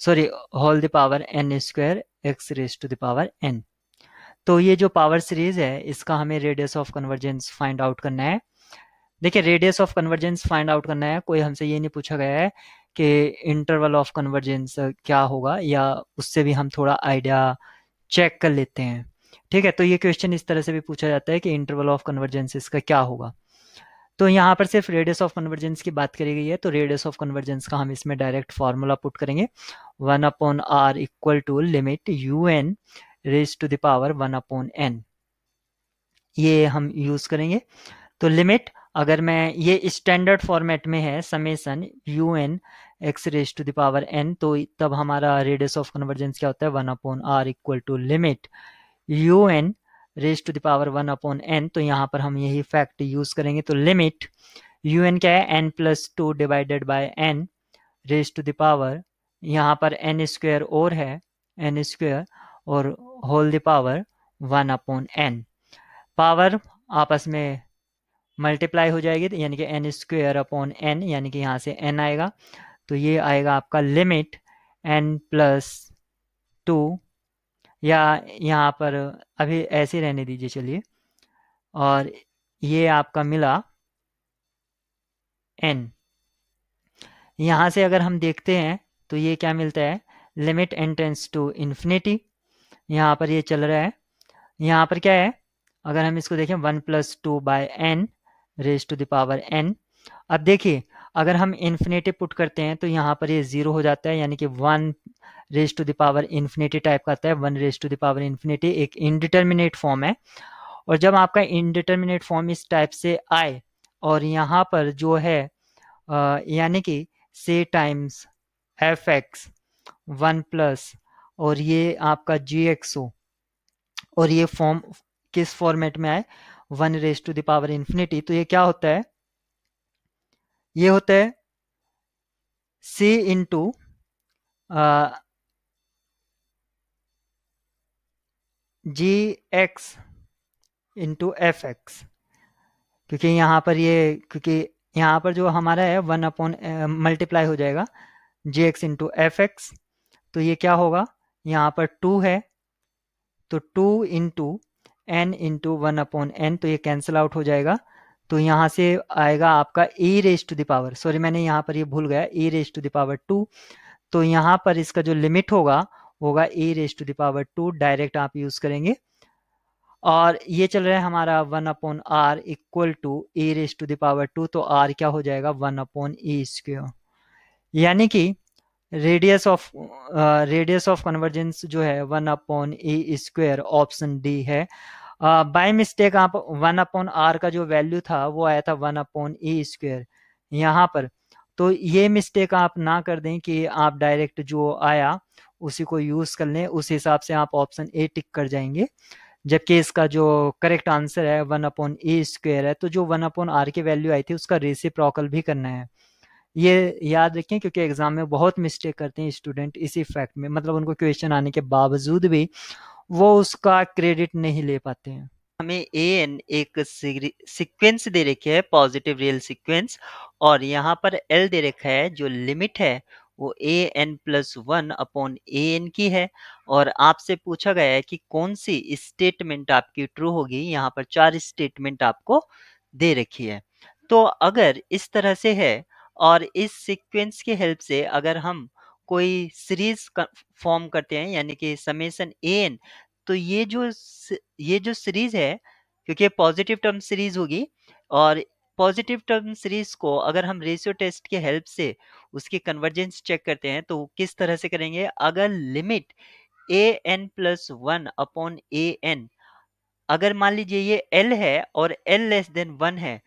sorry whole the power n square x raise to the power n तो ये जो power series है इसका हमें radius of convergence find out करना है देखिए radius of convergence find out करना है कोई हमसे ये नहीं पूछा गया है कि इंटरवल ऑफ कन्वर्जेंस क्या होगा या उससे भी हम थोड़ा आइडिया चेक कर लेते हैं ठीक है तो ये क्वेश्चन इस तरह से भी पूछा जाता है कि इंटरवल ऑफ कन्वर्जेंस इसका क्या होगा तो यहाँ पर सिर्फ रेडियस ऑफ कन्वर्जेंस की बात करी गई है तो रेडियस ऑफ कन्वर्जेंस का हम इसमें डायरेक्ट फॉर्मूला पुट करेंगे one upon R equal to limit u n raise to the power one upon n ये हम यूज करेंगे तो लिमिट अगर मैं ये स्टैंडर्ड फॉर्मेट में है summation u n x raise to the power n तो तब हमारा रेडियस ऑफ कन्वर्जेंस क्या होता है one upon R equal to limit u n raise to the power one upon N तो यहाँ पर हम यही फैक्ट यूज करेंगे तो लिमिट यू एन क्या है n plus two divided by n raise to the power यहाँ पर एन स्क्वेयर और है एन स्क्वेयर और whole the power one upon n power आपस में मल्टीप्लाई हो जाएगी तो यानी कि एन स्क्वेयर अपॉन एन यानी कि यहाँ से एन आएगा तो ये आएगा आपका लिमिट एन प्लस टू या यहाँ पर अभी ऐसे रहने दीजिए चलिए और ये आपका मिला एन यहाँ से अगर हम देखते हैं तो ये क्या मिलता है limit N tends to infinity यहाँ पर ये चल रहा है यहाँ पर क्या है अगर हम इसको देखें one plus two by n raise to the power n अब देखिए अगर हम इन्फिनेटिव पुट करते हैं तो यहाँ पर ये ज़ीरो हो जाता है यानी कि one raise to the power infinity type का आता है one raise to the power infinity एक इनडिटर्मिनेट फॉर्म है और जब आपका इनडिटर्मिनेट फॉर्म इस टाइप से आए और यहाँ पर जो है यानी कि से times f x one plus और ये आपका जी एक्स ओ और ये फॉर्म किस फॉर्मेट में आए one raise to the power infinity तो ये क्या होता है ये होता है c into g x into f x क्योंकि यहाँ पर ये क्योंकि यहाँ पर जो हमारा है वन अपॉन मल्टीप्लाई हो जाएगा g x into f x तो ये क्या होगा यहाँ पर टू है तो two into n into one upon N तो ये कैंसिल आउट हो जाएगा तो यहाँ से आएगा आपका a raise to the power sorry मैंने यहाँ पर ये भूल गया a raise to the power two तो यहाँ पर इसका जो लिमिट होगा होगा a raise to the power two direct आप यूज करेंगे और ये चल रहा है हमारा one upon R equal to A raise to the power two तो आर क्या हो जाएगा वन अपॉन ए स्क्र यानी कि radius of radius of convergence जो है one upon a square option D है बाय uh, मिस्टेक आप वन अपॉन आर का जो वैल्यू था वो आया था वन अपॉन ए स्क्वेयर यहाँ पर तो ये मिस्टेक आप ना कर दें कि आप डायरेक्ट जो आया उसी को यूज़ कर लें उस हिसाब से आप ऑप्शन ए टिक कर जाएंगे जबकि इसका जो करेक्ट आंसर है वन अपॉन ए स्क्वेयर है तो जो वन अपॉन आर की वैल्यू आई थी उसका रेसिप्रोकल भी करना है ये याद रखें क्योंकि एग्ज़ाम में बहुत मिस्टेक करते हैं स्टूडेंट इसी फैक्ट में मतलब उनको क्वेश्चन आने के बावजूद भी वो उसका क्रेडिट नहीं ले पाते हैं हमें ए एन एक सीक्वेंस दे रखी है पॉजिटिव रियल सीक्वेंस और यहाँ पर एल दे रखा है जो लिमिट है वो a n plus one upon a n की है और आपसे पूछा गया है कि कौन सी स्टेटमेंट आपकी ट्रू होगी यहाँ पर चार स्टेटमेंट आपको दे रखी है तो अगर इस तरह से है और इस सीक्वेंस के हेल्प से अगर हम कोई सीरीज फॉर्म करते हैं यानी कि समेसन ए एन तो ये जो ये जो सीरीज है क्योंकि पॉजिटिव टर्म सीरीज होगी और पॉजिटिव टर्म सीरीज को अगर हम रेशियो टेस्ट के हेल्प से उसके कन्वर्जेंस चेक करते हैं तो किस तरह से करेंगे अगर limit a n plus one upon a n अगर मान लीजिए ये एल है और एल लेस देन वन है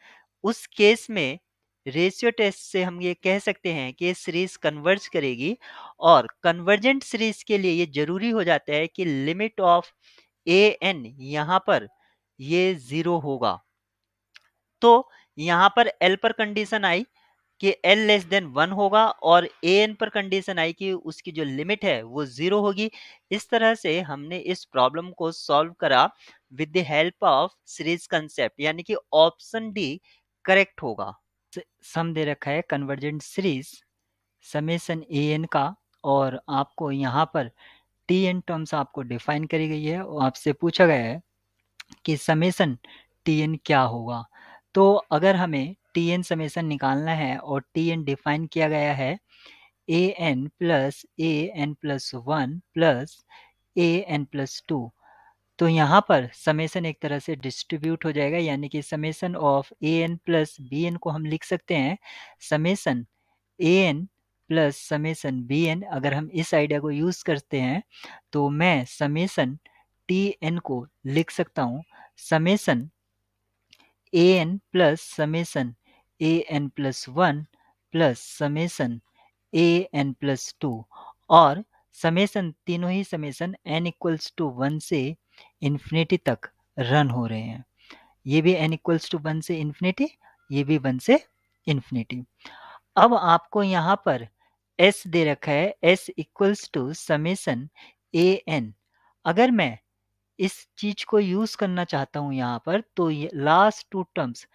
उस केस में रेशियो टेस्ट से हम ये कह सकते हैं कि सीरीज कन्वर्ज करेगी और कन्वर्जेंट सीरीज के लिए ये जरूरी हो जाता है कि लिमिट ऑफ ए एन यहाँ पर ये जीरो होगा तो यहाँ पर एल पर कंडीशन आई कि एल लेस देन वन होगा और ए एन पर कंडीशन आई कि उसकी जो लिमिट है वो जीरो होगी इस तरह से हमने इस प्रॉब्लम को सॉल्व करा with the help of series concept यानी कि ऑप्शन डी करेक्ट होगा सम दे रखा है convergent series summation a n का और आपको यहाँ पर टी एन टर्म्स आपको डिफाइन करी गई है और आपसे पूछा गया है कि समेसन टी एन क्या होगा तो अगर हमें टी एन समेसन निकालना है और टी एन डिफाइन किया गया है a n plus a n plus one plus a n plus two तो यहाँ पर समेसन एक तरह से डिस्ट्रीब्यूट हो जाएगा यानी कि summation of a n plus b n को हम लिख सकते हैं summation a n plus summation b n अगर हम इस आइडिया को यूज़ करते हैं तो मैं समेसन टी एन को लिख सकता हूँ summation a n plus summation a n plus one plus summation a n plus two और समेसन तीनों ही summation n equals to one से इन्फिनिटी तक रन हो रहे हैं ये भी एन इक्वल्स टू वन से इन्फिनिटी ये भी वन से इन्फिनिटी अब आपको यहाँ पर एस दे रखा है S equals to summation a n अगर मैं इस चीज को यूज करना चाहता हूँ यहाँ पर तो ये लास्ट टू टर्म्स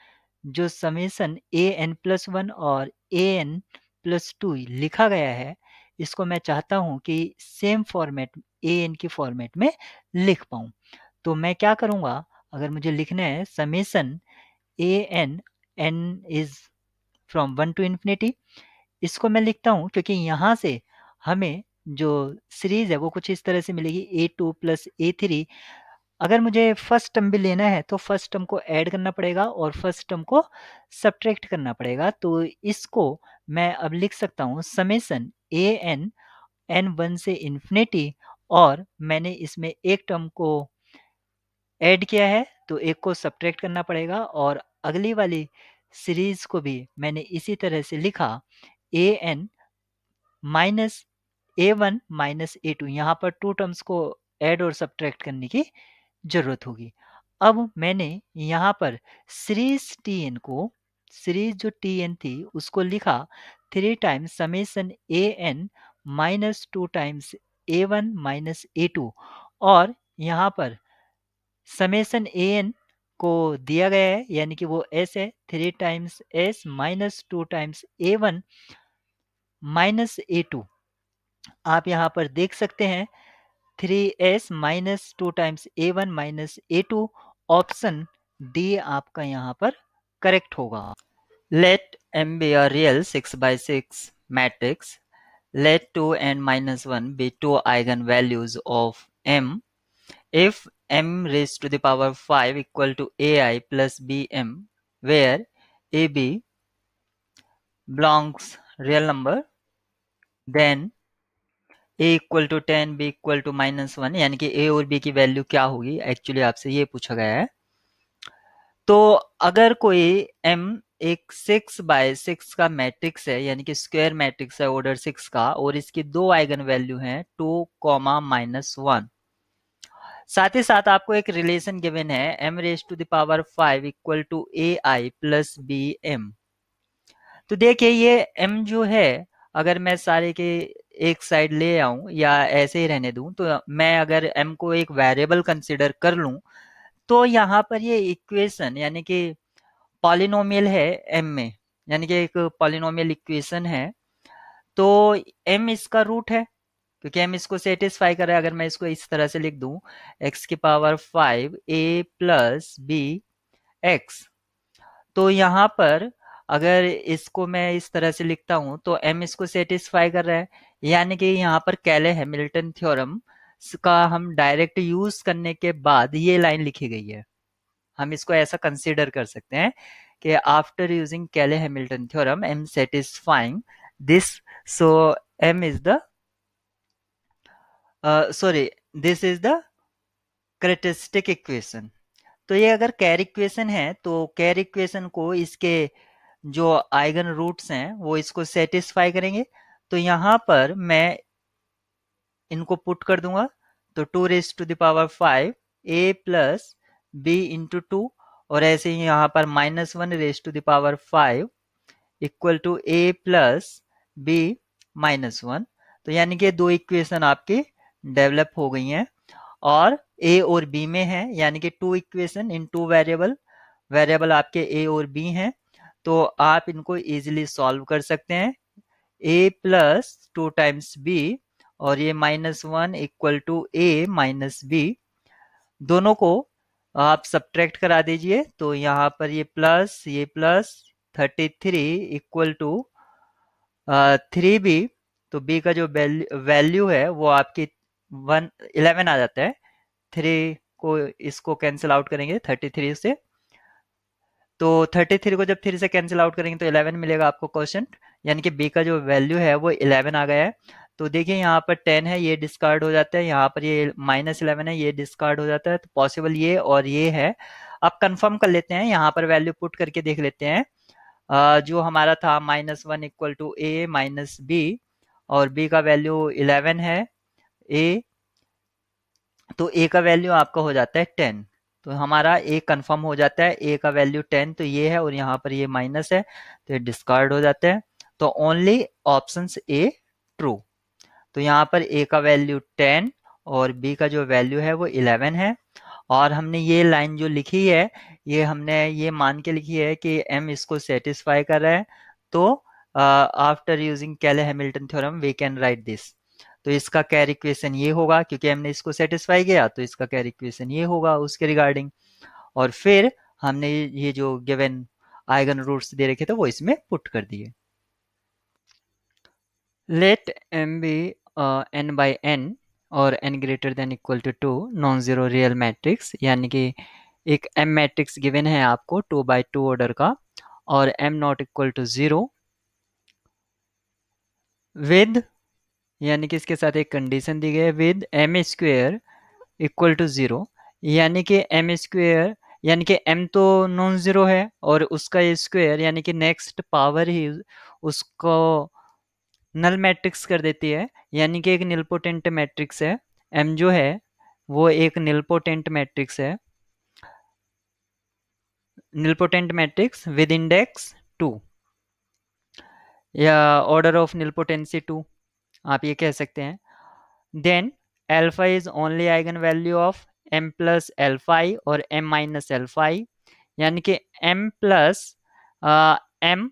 जो summation a n plus one और ए एन प्लस टू लिखा गया है इसको मैं चाहता हूँ कि सेम फॉर्मेट ए एन के फॉर्मेट में लिख पाऊँ तो मैं क्या करूँगा अगर मुझे लिखना है summation a n n is from one to infinity इसको मैं लिखता हूँ क्योंकि यहाँ से हमें जो सीरीज़ है वो कुछ इस तरह से मिलेगी a two plus a three अगर मुझे फर्स्ट टर्म भी लेना है तो फर्स्ट टर्म को ऐड करना पड़ेगा और फर्स्ट टर्म को सब्ट्रैक्ट करना पड़ेगा तो इसको मैं अब लिख सकता हूँ summation a n n one से इन्फिनिटी और मैंने इसमें एक टर्म को ऐड किया है तो एक को सब्ट्रैक्ट करना पड़ेगा और अगली वाली सीरीज को भी मैंने इसी तरह से लिखा a n minus a one minus a two यहाँ पर टू टर्म्स को ऐड और सब्ट्रैक्ट करने की ज़रूरत होगी अब मैंने यहाँ पर सीरीज टी एन को सीरीज जो टी एन थी उसको लिखा three times summation a n minus two times a one minus a two और यहाँ पर समेसन ए एन को दिया गया है यानी कि वो एस है three times S minus two times a one minus a two आप यहाँ पर देख सकते हैं three S minus two times a one minus a two option D आपका यहाँ पर करेक्ट होगा let M be R real six by six matrix let 2 and minus 1 be two eigenvalues of m if m raised to the power 5 equal to ai plus bm where ab belongs real number then a equal to ten b equal to minus one यानी कि ए और B की value क्या होगी actually आपसे ये पूछा गया है तो अगर कोई m एक सिक्स बाय सिक्स का मैट्रिक्स है यानी कि स्क्वायर मैट्रिक्स है ऑर्डर सिक्स का और इसकी दो आइगन वैल्यू हैं टू कॉमा माइनस वन साथ ही साथ आपको एक रिलेशन गिवन है M raise to the power five equal to a I plus b M तो देखिए ये एम जो है अगर मैं सारे के एक साइड ले आऊं या ऐसे ही रहने दूं तो मैं अगर एम को एक वेरिएबल कंसिडर कर लूं तो यहाँ पर ये इक्वेशन यानी कि पॉलिनोमियल है एम में यानी कि एक पॉलिनोमियल इक्वेशन है तो एम इसका रूट है क्योंकि एम इसको सेटिस्फाई कर रहा है अगर मैं इसको इस तरह से लिख दू एक्स की पावर फाइव ए प्लस बी एक्स तो यहाँ पर अगर इसको मैं इस तरह से लिखता हूं तो एम इसको सेटिस्फाई कर रहा है यानी कि यहाँ पर कैले हैमिल्टन थ्योरम का हम डायरेक्ट यूज करने के बाद ये लाइन लिखी गई है हम इसको ऐसा कंसिडर कर सकते हैं कि after using Cayley Hamilton theorem M satisfying this so M is the sorry this is the characteristic equation तो ये अगर कैर इक्वेशन है तो कैर इक्वेशन को इसके जो आइगन रूट्स हैं वो इसको सेटिस्फाई करेंगे तो यहां पर मैं इनको पुट कर दूंगा तो two raise to the power five A plus B into two और ऐसे ही यहाँ पर minus one raise to the power five equal to A plus B minus one तो यानी कि दो इक्वेशन आपके डेवलप हो गई हैं और ए और बी में है यानी कि two equation in two variable variable आपके ए और बी हैं तो आप इनको इजीली सॉल्व कर सकते हैं A plus two times B और ये minus one equal to A minus B दोनों को आप सब्ट्रैक्ट करा दीजिए तो यहाँ पर ये प्लस ये plus thirty three equal to three B तो बी का जो वैल्यू है वो आपकी वन इलेवन आ जाता है थ्री को इसको कैंसिल आउट करेंगे थर्टी थ्री से तो थर्टी थ्री को जब थ्री से कैंसिल आउट करेंगे तो इलेवन मिलेगा आपको क्वेश्चन यानी कि बी का जो वैल्यू है वो इलेवन आ गया है तो देखिए यहाँ पर टेन है ये डिस्कार्ड हो जाता है यहाँ पर ये माइनस इलेवन है ये डिस्कार्ड हो जाता है तो पॉसिबल ये और ये है अब कंफर्म कर लेते हैं यहाँ पर वैल्यू पुट करके देख लेते हैं जो हमारा था minus one equal to A minus B और बी का वैल्यू इलेवन है ए तो ए का वैल्यू आपका हो जाता है टेन तो हमारा ए कन्फर्म हो जाता है ए का वैल्यू टेन तो ये है और यहाँ पर ये माइनस है तो ये डिस्कार्ड हो जाता है तो ओनली ऑप्शन ए ट्रू तो यहाँ पर ए का वैल्यू टेन और बी का जो वैल्यू है वो इलेवन है और हमने ये लाइन जो लिखी है ये हमने ये मान के लिखी है कि एम इसको सेटिस्फाई कर रहा है तो after using Cayley Hamilton theorem we can write this तो इसका कैर इक्वेशन ये होगा क्योंकि हमने इसको सेटिस्फाई किया तो इसका कैर इक्वेशन ये होगा उसके रिगार्डिंग और फिर हमने ये जो गिवन आइगन रूट्स दे रखे थे वो इसमें पुट कर दिए let M be N by N और N greater than equal to two non zero real matrix यानी कि एक एम मैट्रिक्स गिवेन है आपको टू बाई टू ऑर्डर का और M not equal to zero with यानी कि इसके साथ एक कंडीशन दी गई है with M square equal to zero यानी कि एम स्क्वेयर यानी कि m तो नॉन ज़ीरो है और उसका स्क्वेयर यानी कि नेक्स्ट पावर ही उसको नल मैट्रिक्स कर देती है यानी कि एक निलपोटेंट मैट्रिक्स है एम जो है वो एक निलपोटेंट मैट्रिक्स है nilpotent matrix with index two या ऑर्डर ऑफ निलपोटेंसी टू आप ये कह सकते हैं then alpha is only eigen value of M plus alpha I और एम माइनस एल्फाई यानी कि M plus M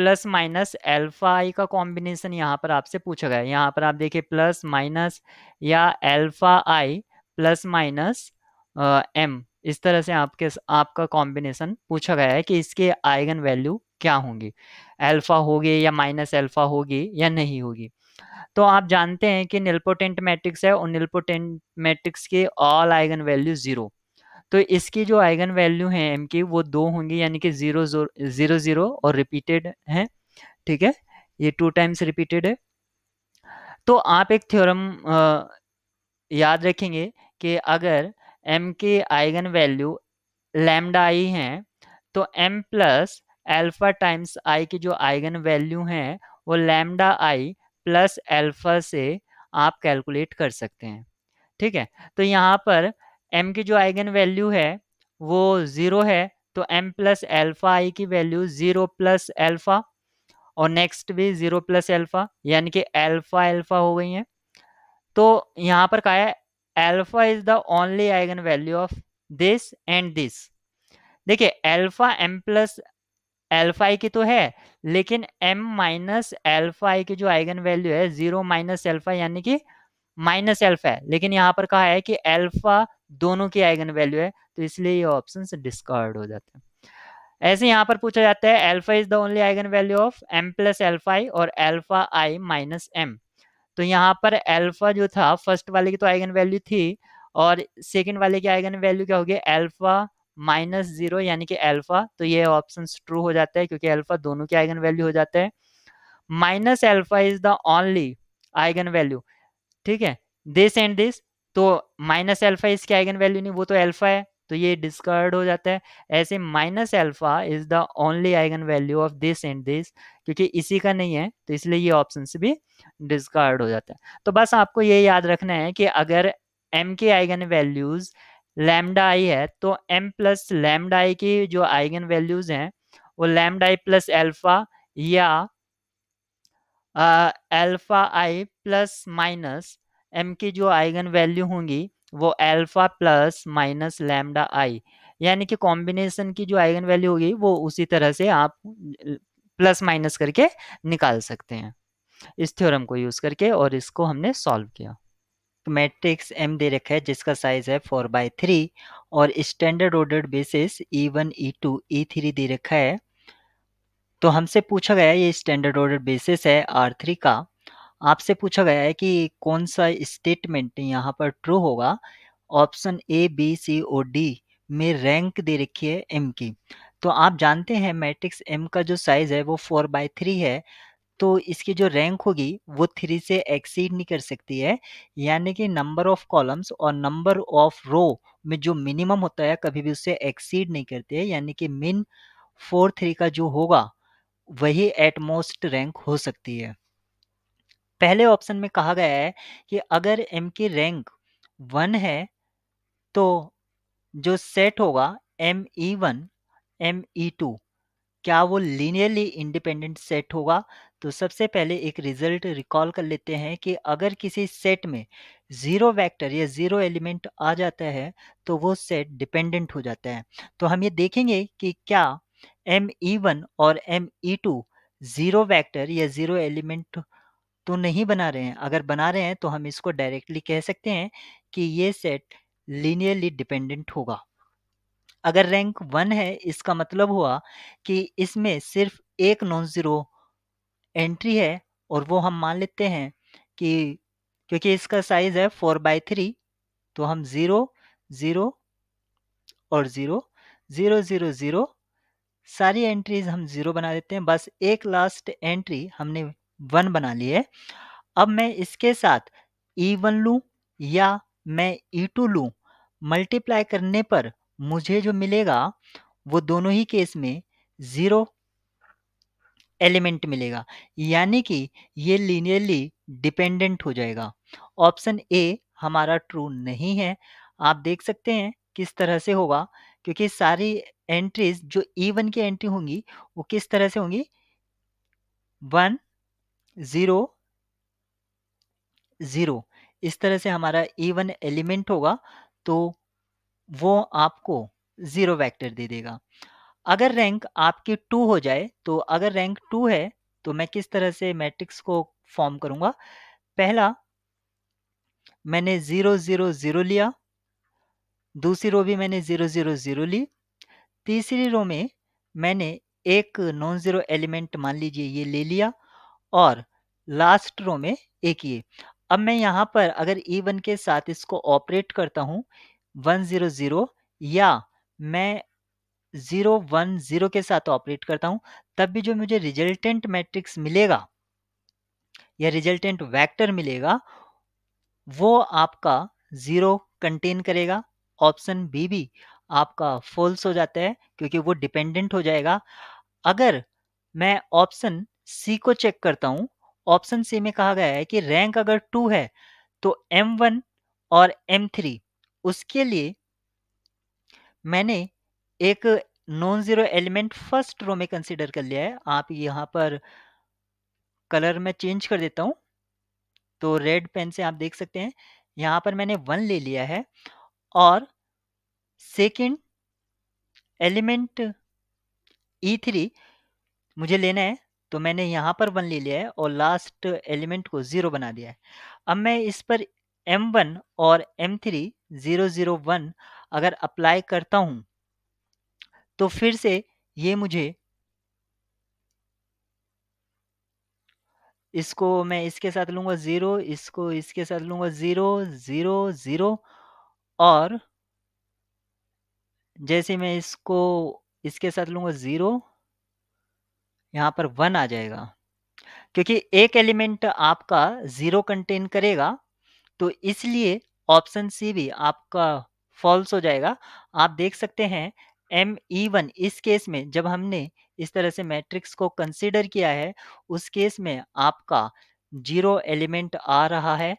plus minus alpha I का कॉम्बिनेशन यहाँ पर आपसे पूछा गया है यहाँ पर आप देखिए प्लस माइनस या alpha I plus minus M इस तरह से आपके आपका कॉम्बिनेशन पूछा गया है कि इसके आइगन वैल्यू क्या होंगी अल्फा होगी या माइनस अल्फा होगी या नहीं होगी तो आप जानते हैं कि निलपोटेंट मैट्रिक्स है और निलपोटेंट मैट्रिक्स के ऑल आइगन वैल्यू ज़ीरो तो इसकी जो आइगन वैल्यू है एम की वो दो होंगी यानी कि जीरो जीरो जीरो और रिपीटेड है ठीक है ये टू टाइम्स रिपीटेड है तो आप एक थ्योरम याद रखेंगे कि अगर एम के आइगन वैल्यू लैम्डा आई हैं तो M plus alpha times I की जो आइगन वैल्यू हैं वो लैम्डा आई प्लस एल्फा से आप कैलकुलेट कर सकते हैं ठीक है तो यहाँ पर एम की जो आइगन वैल्यू है वो ज़ीरो है तो एम प्लस एल्फ़ा आई की वैल्यू ज़ीरो प्लस एल्फ़ा और नेक्स्ट भी ज़ीरो प्लस एल्फ़ा यानी कि एल्फ़ा एल्फ़ा हो गई है तो यहाँ पर कहा है alpha is the only eigen value of this and this देखिए एल्फ़ा एम प्लस एल्फ़ा की तो है लेकिन एम माइनस एल्फ़ा आई की जो आइगन वैल्यू है ज़ीरो माइनस एल्फ़ा यानी कि माइनस एल्फ़ा है लेकिन यहाँ पर कहा है कि एल्फ़ा दोनों की आइगन वैल्यू है तो इसलिए ये ऑप्शन डिस्कार्ड हो जाते हैं ऐसे यहाँ पर पूछा जाता है alpha is the only eigen value of M plus alpha I और एल्फा आई माइनस एम तो यहाँ पर एल्फा जो था फर्स्ट वाले की तो आइगन वैल्यू थी और सेकेंड वाले की आइगन वैल्यू क्या होगी एल्फा माइनस जीरो यानी कि एल्फा तो ये ऑप्शन ट्रू हो जाता है क्योंकि एल्फा दोनों की आइगन वैल्यू हो जाता है minus alpha is the only eigen value ठीक है दिस एंड दिस तो माइनस एल्फा इसकी आइगन वैल्यू नहीं वो तो एल्फा है तो ये डिस्कार्ड हो जाता है ऐसे minus alpha is the only eigen value of this and this क्योंकि इसी का नहीं है तो इसलिए ये ऑप्शन भी डिस्कार्ड हो जाता है तो बस आपको ये याद रखना है कि अगर एम के आइगन वैल्यूज लैमडा आई है तो एम प्लस लैमडा आई की जो आइगन वैल्यूज हैं वो लैमडा आई प्लस एल्फा या alpha I plus minus M की जो आइगन वैल्यू होंगी वो alpha plus minus lambda I यानी कि कॉम्बिनेशन की जो आइगन वैल्यू होगी वो उसी तरह से आप प्लस माइनस करके निकाल सकते हैं इस थ्योरम को यूज़ करके और इसको हमने सॉल्व किया मैट्रिक्स तो एम दे रखा है जिसका साइज है फोर बाई थ्री और standard ordered basis E one E two E three दे रखा है तो हमसे पूछा गया ये स्टैंडर्ड ऑर्डर बेसिस है आर थ्री का आपसे पूछा गया है कि कौन सा स्टेटमेंट यहाँ पर ट्रू होगा ऑप्शन ए बी सी और डी में रैंक दे रखी है एम की तो आप जानते हैं मैट्रिक्स एम का जो साइज़ है वो फोर बाय थ्री है तो इसकी जो रैंक होगी वो थ्री से एक्सीड नहीं कर सकती है यानी कि नंबर ऑफ कॉलम्स और नंबर ऑफ रो में जो मिनिमम होता है कभी भी उससे एक्सीड नहीं करते है यानी कि मिन फोर थ्री का जो होगा वही एटमोस्ट रैंक हो सकती है पहले ऑप्शन में कहा गया है कि अगर एम की रैंक वन है तो जो सेट होगा M E one M E two क्या वो लीनियरली इंडिपेंडेंट सेट होगा तो सबसे पहले एक रिजल्ट रिकॉल कर लेते हैं कि अगर किसी सेट में ज़ीरो वेक्टर या ज़ीरो एलिमेंट आ जाता है तो वो सेट डिपेंडेंट हो जाता है तो हम ये देखेंगे कि क्या एम ई वन और M E two zero vector या ज़ीरो एलिमेंट तो नहीं बना रहे हैं। अगर बना रहे हैं तो हम इसको डायरेक्टली कह सकते हैं कि ये सेट लीनियरली डिपेंडेंट होगा अगर रैंक वन है इसका मतलब हुआ कि इसमें सिर्फ एक नॉन ज़ीरो एंट्री है और वो हम मान लेते हैं कि क्योंकि इसका साइज़ है फोर बाई थ्री तो हम ज़ीरो ज़ीरो और ज़ीरो ज़ीरो ज़ीरो ज़ीरो सारी एंट्रीज हम ज़ीरो बना देते हैं बस एक लास्ट एंट्री हमने वन बना लिए अब मैं इसके साथ ई e वन लूँ या मैं ई e टू लूँ मल्टीप्लाई करने पर मुझे जो मिलेगा वो दोनों ही केस में ज़ीरो एलिमेंट मिलेगा यानी कि ये लीनियरली डिपेंडेंट हो जाएगा ऑप्शन ए हमारा ट्रू नहीं है आप देख सकते हैं किस तरह से होगा क्योंकि सारी एंट्रीज जो ई e वन की एंट्री होंगी वो किस तरह से होंगी वन ज़ीरो ज़ीरो इस तरह से हमारा ए वन एलिमेंट होगा तो वो आपको ज़ीरो वेक्टर दे देगा अगर रैंक आपकी टू हो जाए तो अगर रैंक टू है तो मैं किस तरह से मैट्रिक्स को फॉर्म करूंगा पहला मैंने ज़ीरो ज़ीरो ज़ीरो लिया दूसरी रो भी मैंने ज़ीरो ज़ीरो ज़ीरो ली तीसरी रो में मैंने एक नॉन ज़ीरो एलिमेंट मान लीजिए ये ले लिया और लास्ट रो में एक ये अब मैं यहाँ पर अगर ई e वन के साथ इसको ऑपरेट करता हूँ वन ज़ीरो ज़ीरो या मैं ज़ीरो वन ज़ीरो के साथ ऑपरेट करता हूँ तब भी जो मुझे रिजल्टेंट मैट्रिक्स मिलेगा या रिजल्टेंट वेक्टर मिलेगा वो आपका ज़ीरो कंटेन करेगा ऑप्शन बी भी आपका फॉल्स हो जाता है क्योंकि वो डिपेंडेंट हो जाएगा अगर मैं ऑप्शन सी को चेक करता हूं ऑप्शन सी में कहा गया है कि रैंक अगर टू है तो एम वन और एम थ्री उसके लिए मैंने एक non zero element first row में कंसिडर कर लिया है आप यहां पर कलर में चेंज कर देता हूं तो रेड पेन से आप देख सकते हैं यहां पर मैंने वन ले लिया है और सेकंड एलिमेंट ई थ्री मुझे लेना है तो मैंने यहाँ पर वन ले लिया है और लास्ट एलिमेंट को ज़ीरो बना दिया है अब मैं इस पर एम वन और M three zero zero one अगर अप्लाई करता हूँ तो फिर से ये मुझे इसको मैं इसके साथ लूँगा ज़ीरो इसको इसके साथ लूँगा ज़ीरो ज़ीरो ज़ीरो और जैसे मैं इसको इसके साथ लूँगा ज़ीरो यहाँ पर वन आ जाएगा क्योंकि एक एलिमेंट आपका जीरो कंटेन करेगा तो इसलिए ऑप्शन सी भी आपका फॉल्स हो जाएगा आप देख सकते हैं एम ई e वन इस केस में जब हमने इस तरह से मैट्रिक्स को कंसिडर किया है उस केस में आपका जीरो एलिमेंट आ रहा है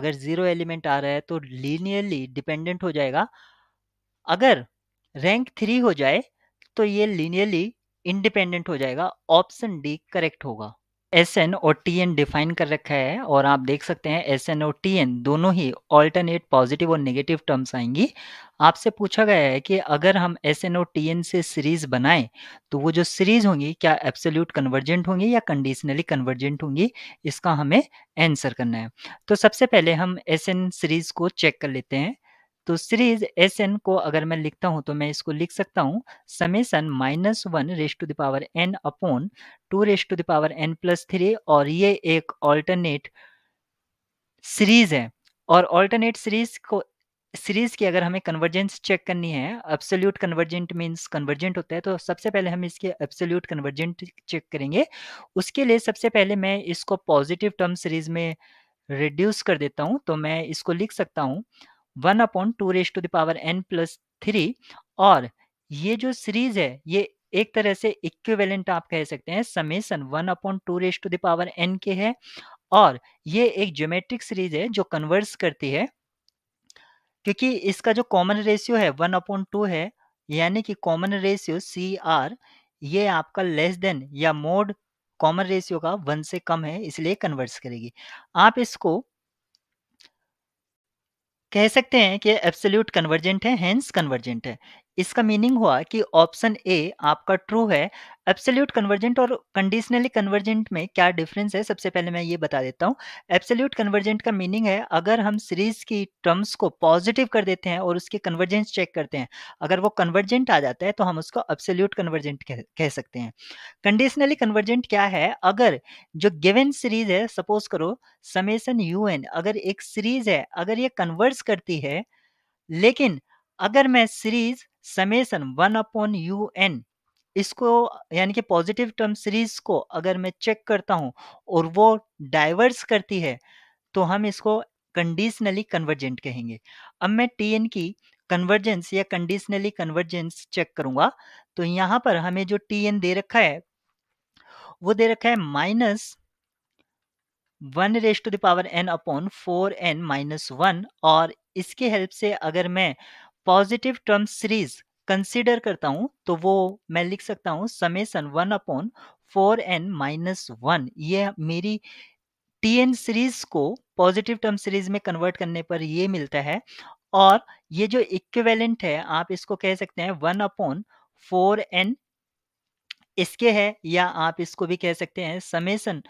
अगर जीरो एलिमेंट आ रहा है तो लीनियरली डिपेंडेंट हो जाएगा अगर रैंक थ्री हो जाए तो ये लीनियरली इंडिपेंडेंट हो जाएगा ऑप्शन डी करेक्ट होगा एस एन और टी एन डिफाइन कर रखा है और आप देख सकते हैं एस एन और टी एन दोनों ही ऑल्टरनेट पॉजिटिव और नेगेटिव टर्म्स आएंगी आपसे पूछा गया है कि अगर हम एस एन और टी एन से सीरीज बनाएं तो वो जो सीरीज होंगी क्या एब्सोल्यूट कन्वर्जेंट होंगी या कंडीशनली कन्वर्जेंट होंगी इसका हमें आंसर करना है तो सबसे पहले हम एस एन सीरीज को चेक कर लेते हैं तो सीरीज एस एन को अगर मैं लिखता हूं तो मैं इसको लिख सकता हूं summation minus one raise to the power N upon two raise to the power N plus three और ये एक ऑल्टरनेट सीरीज है और ऑल्टरनेट सीरीज को सीरीज की अगर हमें कन्वर्जेंस चेक करनी है एब्सोल्यूट कन्वर्जेंट मींस कन्वर्जेंट होता है तो सबसे पहले हम इसके एब्सोल्यूट कन्वर्जेंट चेक करेंगे उसके लिए सबसे पहले मैं इसको पॉजिटिव टर्म सीरीज में रिड्यूस कर देता हूँ तो मैं इसको लिख सकता हूँ one upon two raise to the power N plus three और ये जो सीरीज है ये एक तरह से इक्विवेलेंट आप कह सकते हैं summation one upon two raise to the power N के है और ये एक ज्योमेट्रिक सीरीज है जो कन्वर्स करती है क्योंकि इसका जो कॉमन रेशियो है वन अपॉन टू है यानी कि कॉमन रेशियो सी आर ये आपका लेस देन या मोड कॉमन रेशियो का वन से कम है इसलिए कन्वर्स करेगी आप इसको कह सकते हैं कि एब्सोल्यूट कन्वर्जेंट है हैंस कन्वर्जेंट है इसका मीनिंग हुआ कि ऑप्शन ए आपका ट्रू है एब्सोल्यूट कन्वर्जेंट और कंडीशनली कन्वर्जेंट में क्या डिफरेंस है सबसे पहले मैं ये बता देता हूँ एब्सोल्यूट कन्वर्जेंट का मीनिंग है अगर हम सीरीज की टर्म्स को पॉजिटिव कर देते हैं और उसके कन्वर्जेंस चेक करते हैं अगर वो कन्वर्जेंट आ जाता है तो हम उसको एब्सोल्यूट कन्वर्जेंट कह, सकते हैं कंडीशनली कन्वर्जेंट क्या है अगर जो गिवेन सीरीज है सपोज करो समेसन यू अगर एक सीरीज है अगर ये कन्वर्स करती है लेकिन अगर मैं series summation one upon U N इसको यानी कि पॉजिटिव टर्म सीरीज को अगर मैं चेक करता हूँ और वो डाइवर्स करती है तो हम इसको कंडीशनली कन्वर्जेंट कहेंगे अब मैं टी एन की कन्वर्जेंस या कंडीशनली कन्वर्जेंस चेक करूंगा तो यहाँ पर हमें जो टी एन दे रखा है वो दे रखा है minus one raise to the power N upon four N minus one और इसके हेल्प से अगर मैं पॉजिटिव टर्म सीरीज कंसिडर करता हूं तो वो मैं लिख सकता हूं summation one upon four N minus one ये मेरी टी एन सीरीज को पॉजिटिव टर्म सीरीज में कन्वर्ट करने पर ये मिलता है और ये जो इक्वेलेंट है आप इसको कह सकते हैं वन अपॉन फोर एन इसके है या आप इसको भी कह सकते हैं समेसन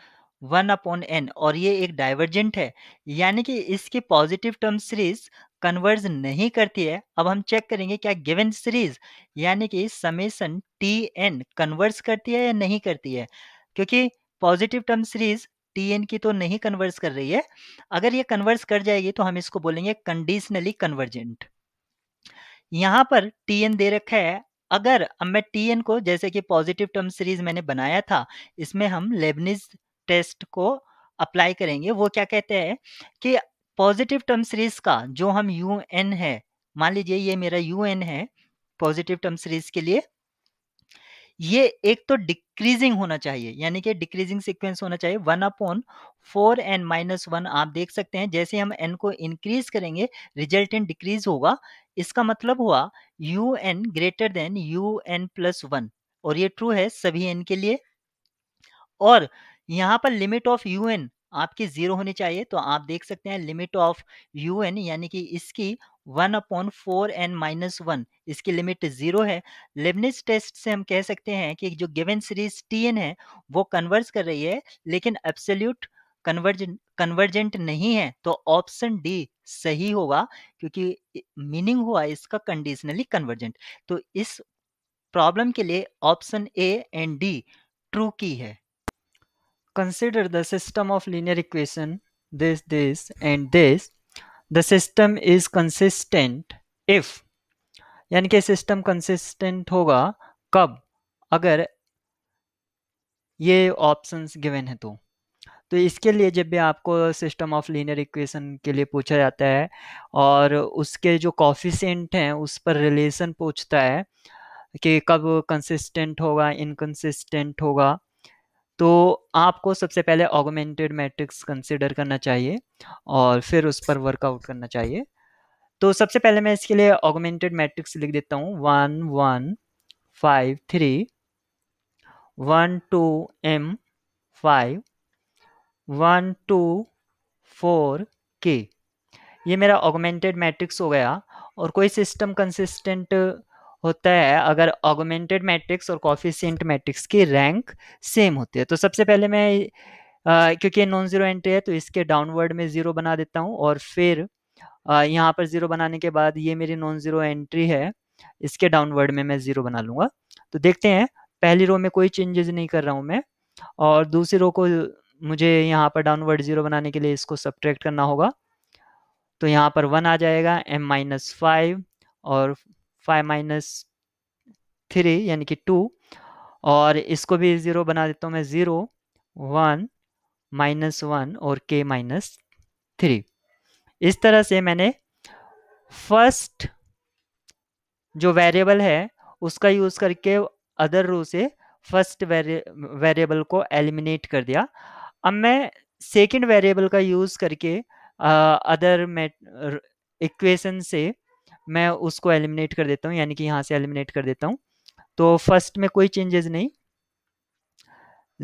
वन अपॉन एन और ये एक डाइवर्जेंट है यानी कि इसकी पॉजिटिव टर्म सीरीज कन्वर्ज नहीं करती है अब हम चेक करेंगे क्या गिवन सीरीज यानी कि समेसन टी एन कन्वर्स करती है या नहीं करती है क्योंकि positive term series T N की तो नहीं कन्वर्स कर रही है अगर ये कन्वर्स कर जाएगी तो हम इसको बोलेंगे कंडीशनली कन्वर्जेंट यहां पर टी एन दे रखा है अगर अब मैं टी एन को जैसे कि पॉजिटिव टर्म सीरीज मैंने बनाया था इसमें हम लेबनिज टेस्ट को अप्लाई करेंगे वो क्या कहते हैं कि पॉजिटिव टर्म सीरीज का जो हम यू एन है मान लीजिए ये मेरा यू एन है पॉजिटिव टर्म सीरीज के लिए ये एक तो डिक्रीजिंग होना चाहिए यानी कि डिक्रीजिंग सीक्वेंस होना चाहिए one upon four N minus one आप देख सकते हैं जैसे हम एन को इंक्रीज करेंगे रिजल्टेंट डिक्रीज होगा इसका मतलब हुआ U N greater than U N plus one और ये ट्रू है सभी एन के लिए और यहाँ पर लिमिट ऑफ यू एन आपकी ज़ीरो होनी चाहिए तो आप देख सकते हैं लिमिट ऑफ यू एन यानी कि इसकी one upon four N minus one इसकी लिमिट ज़ीरो है लेबनिस टेस्ट से हम कह सकते हैं कि जो गिवन सीरीज टी एन है वो कन्वर्स कर रही है लेकिन एब्सोल्यूट कन्वर्जेंट कन्वर्जेंट नहीं है तो ऑप्शन डी सही होगा क्योंकि मीनिंग हुआ इसका कंडीशनली कन्वर्जेंट तो इस प्रॉब्लम के लिए option A and D true की है Consider the system of linear equation this, this and this. The system is consistent if यानी कि सिस्टम कंसिस्टेंट होगा कब अगर ये ऑप्शंस गिवन है तो तो इसके लिए जब भी आपको सिस्टम ऑफ लीनियर इक्वेशन के लिए पूछा जाता है और उसके जो कॉफिशेंट हैं उस पर रिलेशन पूछता है कि कब कंसिस्टेंट होगा इनकंसिस्टेंट होगा तो आपको सबसे पहले ऑगोमेंटेड मैट्रिक्स कंसिडर करना चाहिए और फिर उस पर वर्कआउट करना चाहिए तो सबसे पहले मैं इसके लिए ऑगोमेंटेड मैट्रिक्स लिख देता हूँ one one five three one two M five one two four के ये मेरा ऑगमेंटेड मैट्रिक्स हो गया और कोई सिस्टम कंसिस्टेंट होता है अगर ऑगोमेंटेड मैट्रिक्स और कॉफिशियंट मैट्रिक्स की रैंक सेम होती है तो सबसे पहले मैं आ, क्योंकि ये नॉन ज़ीरो एंट्री है तो इसके डाउनवर्ड में ज़ीरो बना देता हूँ और फिर आ, यहाँ पर ज़ीरो बनाने के बाद ये मेरी नॉन ज़ीरो एंट्री है इसके डाउनवर्ड में मैं ज़ीरो बना लूँगा तो देखते हैं पहली रो में कोई चेंजेस नहीं कर रहा हूँ मैं और दूसरी रो को मुझे यहाँ पर डाउनवर्ड ज़ीरो बनाने के लिए इसको सब्ट्रैक्ट करना होगा तो यहाँ पर वन आ जाएगा एम माइनस फाइव और फाइव माइनस थ्री यानी कि टू और इसको भी ज़ीरो बना देता हूँ मैं ज़ीरो वन माइनस वन और के माइनस थ्री इस तरह से मैंने फर्स्ट जो वेरिएबल है उसका यूज़ करके अदर रो से फर्स्ट वेरिएबल को एलिमिनेट कर दिया अब मैं सेकंड वेरिएबल का यूज़ करके अदर इक्वेशन से मैं उसको एलिमिनेट कर देता हूँ यानी कि यहाँ से एलिमिनेट कर देता हूँ तो फर्स्ट में कोई चेंजेस नहीं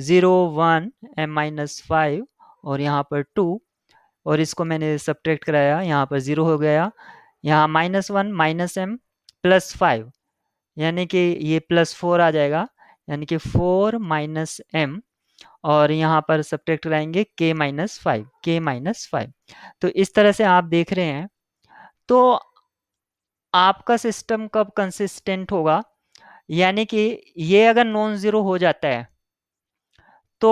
zero one M minus five और यहाँ पर टू और इसको मैंने सब्ट्रैक्ट कराया यहाँ पर ज़ीरो हो गया यहाँ minus one minus M plus five यानी कि ये प्लस फोर आ जाएगा यानी कि फोर माइनस एम और यहाँ पर सब्ट्रैक्ट कराएंगे के माइनस फाइव के माइनस फाइव तो इस तरह से आप देख रहे हैं तो आपका सिस्टम कब कंसिस्टेंट होगा यानी कि ये अगर नॉन ज़ीरो हो जाता है तो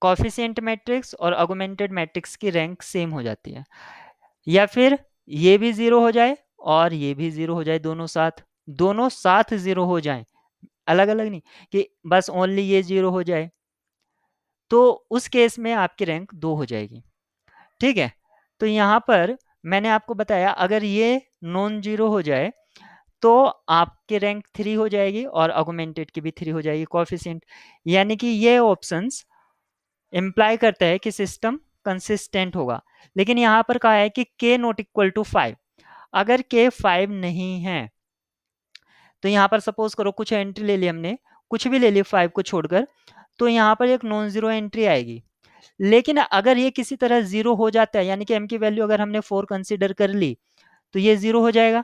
कॉफिशेंट मैट्रिक्स और अगोमेंटेड मैट्रिक्स की रैंक सेम हो जाती है या फिर ये भी ज़ीरो हो जाए और ये भी ज़ीरो हो जाए दोनों साथ दोनों साथ ज़ीरो हो जाए अलग अलग नहीं कि बस ओनली ये ज़ीरो हो जाए तो उस केस में आपकी रैंक दो हो जाएगी ठीक है तो यहाँ पर मैंने आपको बताया अगर ये नॉन जीरो हो जाए तो आपके रैंक थ्री हो जाएगी और ऑगोमेंटेड की भी थ्री हो जाएगी कॉफिशेंट यानी कि ये ऑप्शंस इम्प्लाई करता है कि सिस्टम कंसिस्टेंट होगा लेकिन यहाँ पर कहा है कि के नॉट इक्वल टू फाइव अगर के फाइव नहीं है तो यहाँ पर सपोज करो कुछ एंट्री ले ली हमने कुछ भी ले ली फाइव को छोड़कर तो यहाँ पर एक नॉन ज़ीरो एंट्री आएगी लेकिन अगर ये किसी तरह जीरो हो जाता है यानी कि एम की वैल्यू अगर हमने फोर कंसिडर कर ली तो ये जीरो हो जाएगा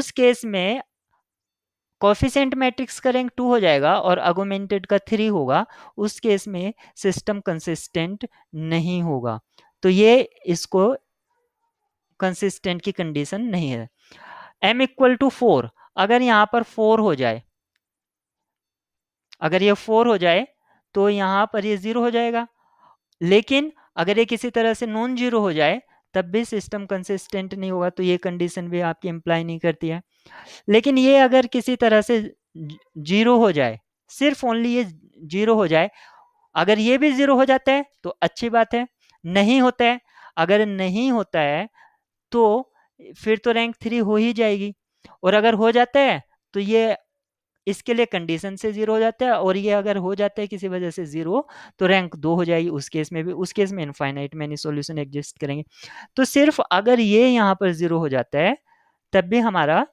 उस केस में कॉफिशेंट मैट्रिक्स का रैंक टू हो जाएगा और अगोमेंटेड का थ्री होगा उस केस में सिस्टम कंसिस्टेंट नहीं होगा तो ये इसको कंसिस्टेंट की कंडीशन नहीं है एम इक्वल टू फोर अगर यहां पर फोर हो जाए अगर ये फोर हो जाए तो यहां पर ये जीरो हो जाएगा लेकिन अगर ये किसी तरह से नॉन जीरो हो जाए तब भी सिस्टम कंसिस्टेंट नहीं होगा तो ये कंडीशन भी आपकी इम्प्लाई नहीं करती है लेकिन ये अगर किसी तरह से जीरो हो जाए सिर्फ ओनली ये जीरो हो जाए अगर ये भी जीरो हो जाता है तो अच्छी बात है नहीं होता है अगर नहीं होता है तो फिर तो रैंक थ्री हो ही जाएगी और अगर हो जाता है तो ये इसके लिए कंडीशन से जीरो हो जाता है और ये अगर हो जाता है किसी वजह से जीरो तो रैंक दो हो जाएगी उस केस में भी उस केस में इनफाइनाइट मैनी सोल्यूशन एग्जिस्ट करेंगे तो सिर्फ अगर ये यहाँ पर जीरो हो जाता है तब भी हमारा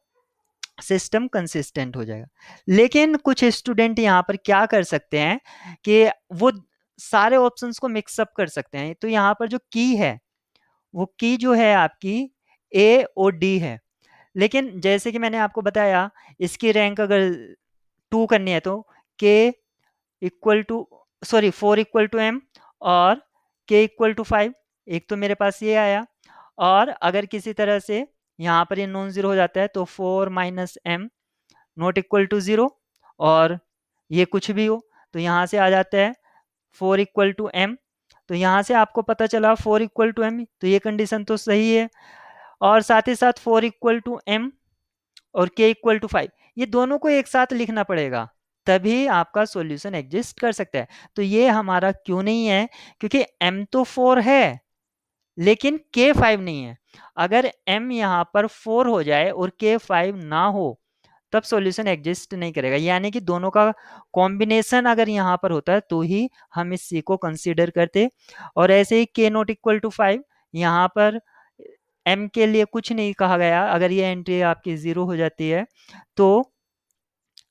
सिस्टम कंसिस्टेंट हो जाएगा लेकिन कुछ स्टूडेंट यहाँ पर क्या कर सकते हैं कि वो सारे ऑप्शंस को मिक्सअप कर सकते हैं तो यहाँ पर जो की है वो की जो है आपकी ए और डी है लेकिन जैसे कि मैंने आपको बताया इसकी रैंक अगर टू करनी है तो K equal to sorry four equal to M और के इक्वल टू फाइव एक तो मेरे पास ये आया और अगर किसी तरह से यहाँ पर ये नॉन ज़ीरो हो जाता है तो four minus M not equal to zero और ये कुछ भी हो तो यहाँ से आ जाता है फोर इक्वल टू एम तो यहाँ से आपको पता चला फोर इक्वल टू एम तो ये कंडीशन तो सही है और साथ ही साथ फोर इक्वल टू एम और के इक्वल टू फाइव ये दोनों को एक साथ लिखना पड़ेगा तभी आपका सॉल्यूशन एग्जिस्ट कर सकता है तो ये हमारा क्यों नहीं है क्योंकि m तो फोर है लेकिन के नहीं है अगर m यहाँ पर फोर हो जाए और के फाइव ना हो तब सॉल्यूशन एग्जिस्ट नहीं करेगा यानी कि दोनों का कॉम्बिनेशन अगर यहाँ पर होता है तो ही हम इस सी को कंसीडर करते और ऐसे ही के नॉट इक्वल टू फाइव यहाँ पर एम के लिए कुछ नहीं कहा गया अगर ये एंट्री आपकी ज़ीरो हो जाती है तो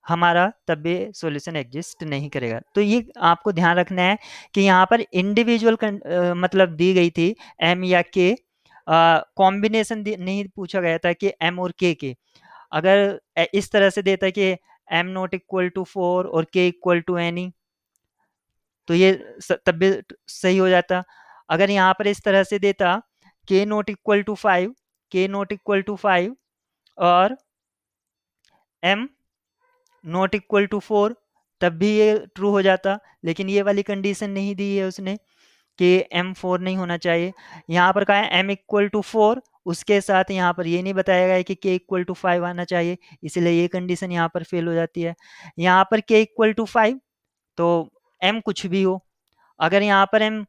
हमारा तब भी सोल्यूशन एग्जिस्ट नहीं करेगा तो ये आपको ध्यान रखना है कि यहाँ पर इंडिविजुअल मतलब दी गई थी एम या के कॉम्बिनेशन नहीं पूछा गया था कि एम और के के अगर इस तरह से देता कि M not equal to four और के इक्वल टू एनी तो ये तब भी सही हो जाता अगर यहाँ पर इस तरह से देता K not equal to five K not equal to five और M not equal to four तब भी ये ट्रू हो जाता लेकिन ये वाली कंडीशन नहीं दी है उसने कि एम फोर नहीं होना चाहिए यहाँ पर कहा है एम इक्वल टू फोर उसके साथ यहाँ पर ये नहीं बताया गया है कि के इक्वल टू फाइव आना चाहिए इसलिए ये कंडीशन यहाँ पर फेल हो जाती है यहाँ पर के इक्वल टू फाइव तो एम कुछ भी हो अगर यहाँ पर एम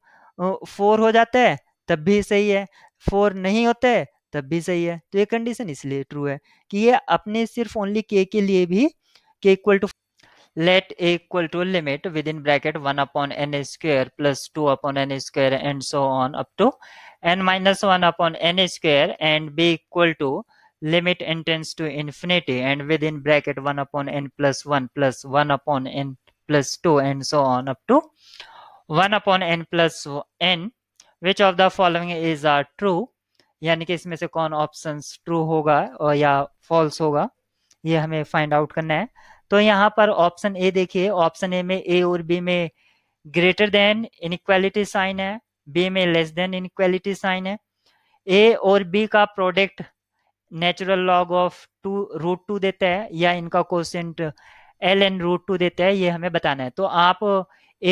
फोर हो जाता है तब भी सही है फोर नहीं होते तब भी सही है तो ये कंडीशन इसलिए ट्रू है कि ये अपने सिर्फ ओनली के के लिए भी K equal to let A equal to limit within bracket one upon N square plus two upon N square and so on up to N minus one upon N square and B equal to limit N tends to infinity and within bracket one upon N plus one plus one upon N plus two and so on up to one upon N plus N which of the following is are true यानी कि इसमें से कौन option true होगा और या false होगा ये हमें फाइंड आउट करना है तो यहाँ पर ऑप्शन ए देखिए ऑप्शन ए में ए और बी में ग्रेटर देन इनक्वालिटी साइन है बी में लेस देन इनक्वालिटी साइन है ए और बी का product natural log of two root two देता है या इनका question L N root two देता है ये हमें बताना है तो आप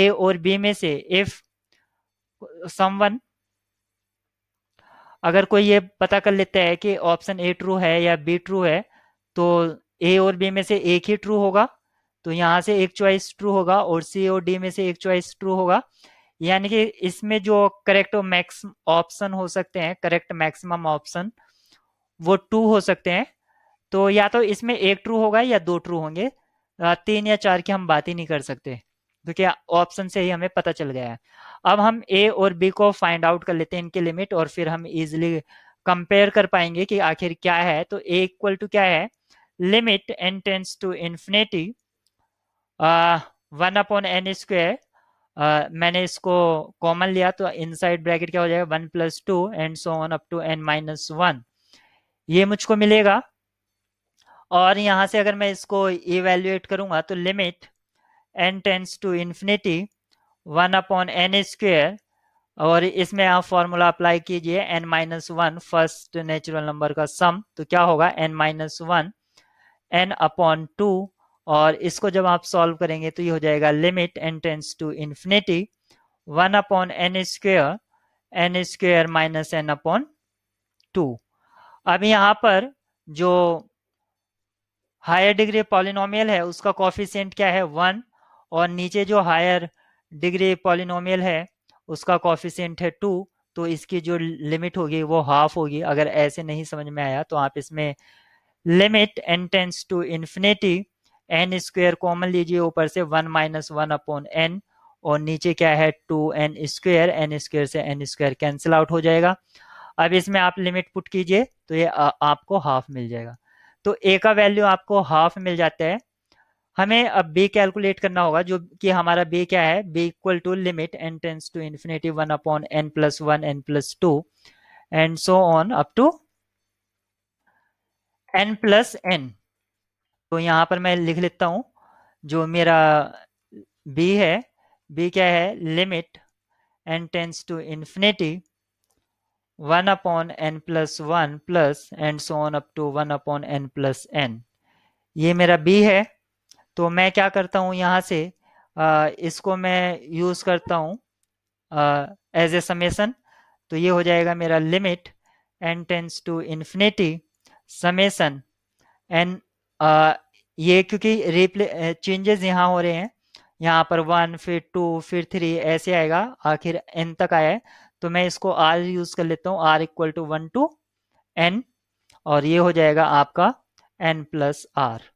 ए और बी में से इफ समवन अगर कोई ये पता कर लेता है कि ऑप्शन ए ट्रू है या बी ट्रू है तो ए और बी में से एक ही ट्रू होगा तो यहाँ से एक चॉइस ट्रू होगा और सी और डी में से एक चॉइस ट्रू होगा यानी कि इसमें जो करेक्ट मैक्स ऑप्शन हो सकते हैं करेक्ट मैक्सिमम ऑप्शन वो टू हो सकते हैं तो या तो इसमें एक ट्रू होगा या दो ट्रू होंगे तीन या चार की हम बात ही नहीं कर सकते तो क्योंकि ऑप्शन से ही हमें पता चल गया है अब हम ए और बी को फाइंड आउट कर लेते हैं इनके लिमिट और फिर हम इजिली कंपेयर कर पाएंगे कि आखिर क्या है तो ए इक्वल टू क्या है limit N tends to infinity one upon N square मैंने इसको कॉमन लिया तो साइड ब्रैकेट क्या हो जाएगा one plus two and so on up to N minus one ये मुझको मिलेगा और यहां से अगर मैं इसको इवेल्युएट करूंगा तो limit n tends to infinity one upon N square और इसमें आप फॉर्मूला अप्लाई कीजिए n minus one first natural number का सम तो क्या होगा n minus one N upon two और इसको जब आप सॉल्व करेंगे तो ये हो जाएगा limit N tends to infinity one upon N square N square minus N upon two अब यहाँ पर जो हायर डिग्री पॉलिनोमियल है उसका कॉफिशियंट क्या है वन और नीचे जो हायर डिग्री पॉलिनोमियल है उसका कॉफिशेंट है टू तो इसकी जो लिमिट होगी वो हाफ होगी अगर ऐसे नहीं समझ में आया तो आप इसमें limit N tends to infinity N square common लीजिए ऊपर से one minus one upon N और नीचे क्या है two N square N square से एन स्क्वेयर कैंसिल आउट हो जाएगा अब इसमें आप लिमिट पुट कीजिए तो ये आ, आपको हाफ मिल जाएगा तो ए का वैल्यू आपको हाफ मिल जाता है हमें अब बे कैलकुलेट करना होगा जो कि हमारा बे क्या है B equal to limit N tends to infinity one upon N plus one N plus two and so on up to N plus N तो यहां पर मैं लिख लेता हूं जो मेरा बी है बी क्या है limit N tends to infinity one upon N plus one plus and so on up to one upon N plus N ये मेरा बी है तो मैं क्या करता हूँ यहाँ से आ, इसको मैं यूज़ करता हूँ एज ए समेसन तो ये हो जाएगा मेरा limit N tends to infinity summation N ये क्योंकि रिप्ले चेंजेस यहाँ हो रहे हैं यहाँ पर वन फिर टू फिर थ्री ऐसे आएगा आखिर एन तक आया है तो मैं इसको आर यूज़ कर लेता हूँ R equal to one to N और ये हो जाएगा आपका एन प्लस आर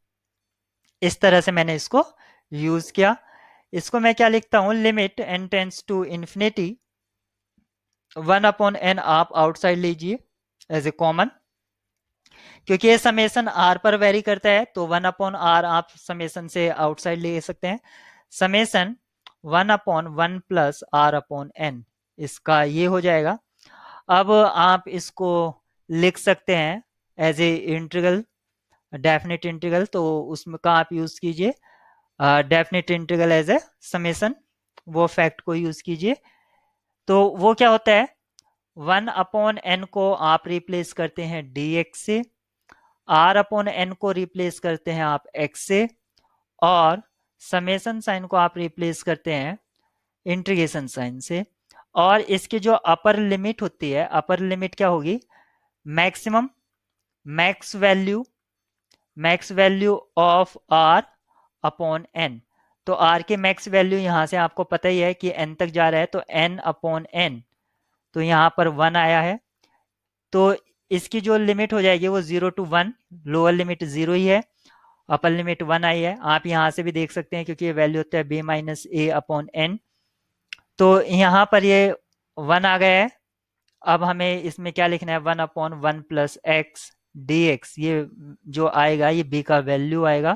इस तरह से मैंने इसको यूज किया इसको मैं क्या लिखता हूं limit N tends to infinity one upon N आप आउटसाइड लीजिए एज ए कॉमन क्योंकि ये समेसन आर पर वेरी करता है तो वन अपॉन आर आप समेसन से आउटसाइड ले सकते हैं summation one upon one plus R upon N इसका ये हो जाएगा अब आप इसको लिख सकते हैं as a integral definite integral तो उसमें का आप यूज कीजिए definite integral as a summation वो फैक्ट को यूज कीजिए तो वो क्या होता है वन अपॉन एन को आप रिप्लेस करते हैं डी एक्स से आर अपॉन एन को रिप्लेस करते हैं आप एक्स से और समेसन साइन को आप रिप्लेस करते हैं इंटीग्रेशन साइन से और इसकी जो अपर लिमिट होती है अपर लिमिट क्या होगी maximum max value max value of R upon N तो आर के मैक्स वैल्यू यहां से आपको पता ही है कि एन तक जा रहा है तो एन अपॉन एन तो यहाँ पर वन आया है तो इसकी जो लिमिट हो जाएगी वो zero to one lower limit zero ही है अपर लिमिट वन आई है आप यहां से भी देख सकते हैं क्योंकि ये वैल्यू होता है B minus A upon N तो यहां पर ये वन आ गया है अब हमें इसमें क्या लिखना है one upon one plus X dx ये जो आएगा ये b का वैल्यू आएगा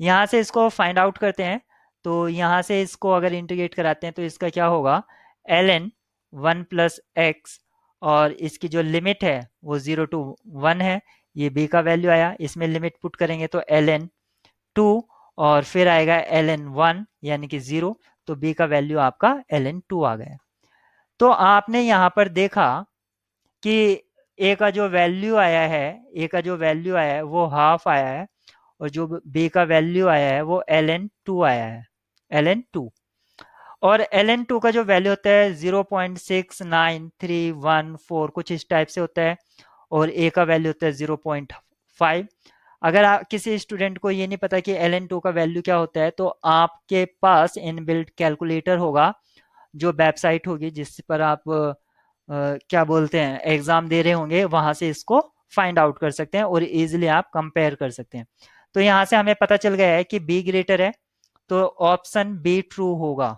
यहाँ से इसको फाइंड आउट करते हैं तो यहाँ से इसको अगर इंटीग्रेट कराते हैं तो इसका क्या होगा ln N one plus X और इसकी जो लिमिट है वो जीरो टू वन है ये b का वैल्यू आया इसमें लिमिट पुट करेंगे तो एल एन टू और फिर आएगा एल एन वन यानी कि जीरो तो b का वैल्यू आपका एल एन टू आ गया तो आपने यहाँ पर देखा कि ए का जो वैल्यू आया है ए का जो वैल्यू आया है वो हाफ आया है और जो बी का वैल्यू आया है वो एल एन टू आया है एल एन टू और एल एन टू का जो वैल्यू होता है zero point six nine three one four कुछ इस टाइप से होता है और ए का वैल्यू होता है जीरो पॉइंट फाइव अगर आप किसी स्टूडेंट को ये नहीं पता कि एल एन टू का वैल्यू क्या होता है तो आपके पास इनबिल्ट कैलकुलेटर होगा जो वेबसाइट होगी जिस पर आप क्या बोलते हैं एग्जाम दे रहे होंगे वहां से इसको फाइंड आउट कर सकते हैं और इजिली आप कंपेयर कर सकते हैं तो यहां से हमें पता चल गया है कि बी ग्रेटर है तो ऑप्शन बी ट्रू होगा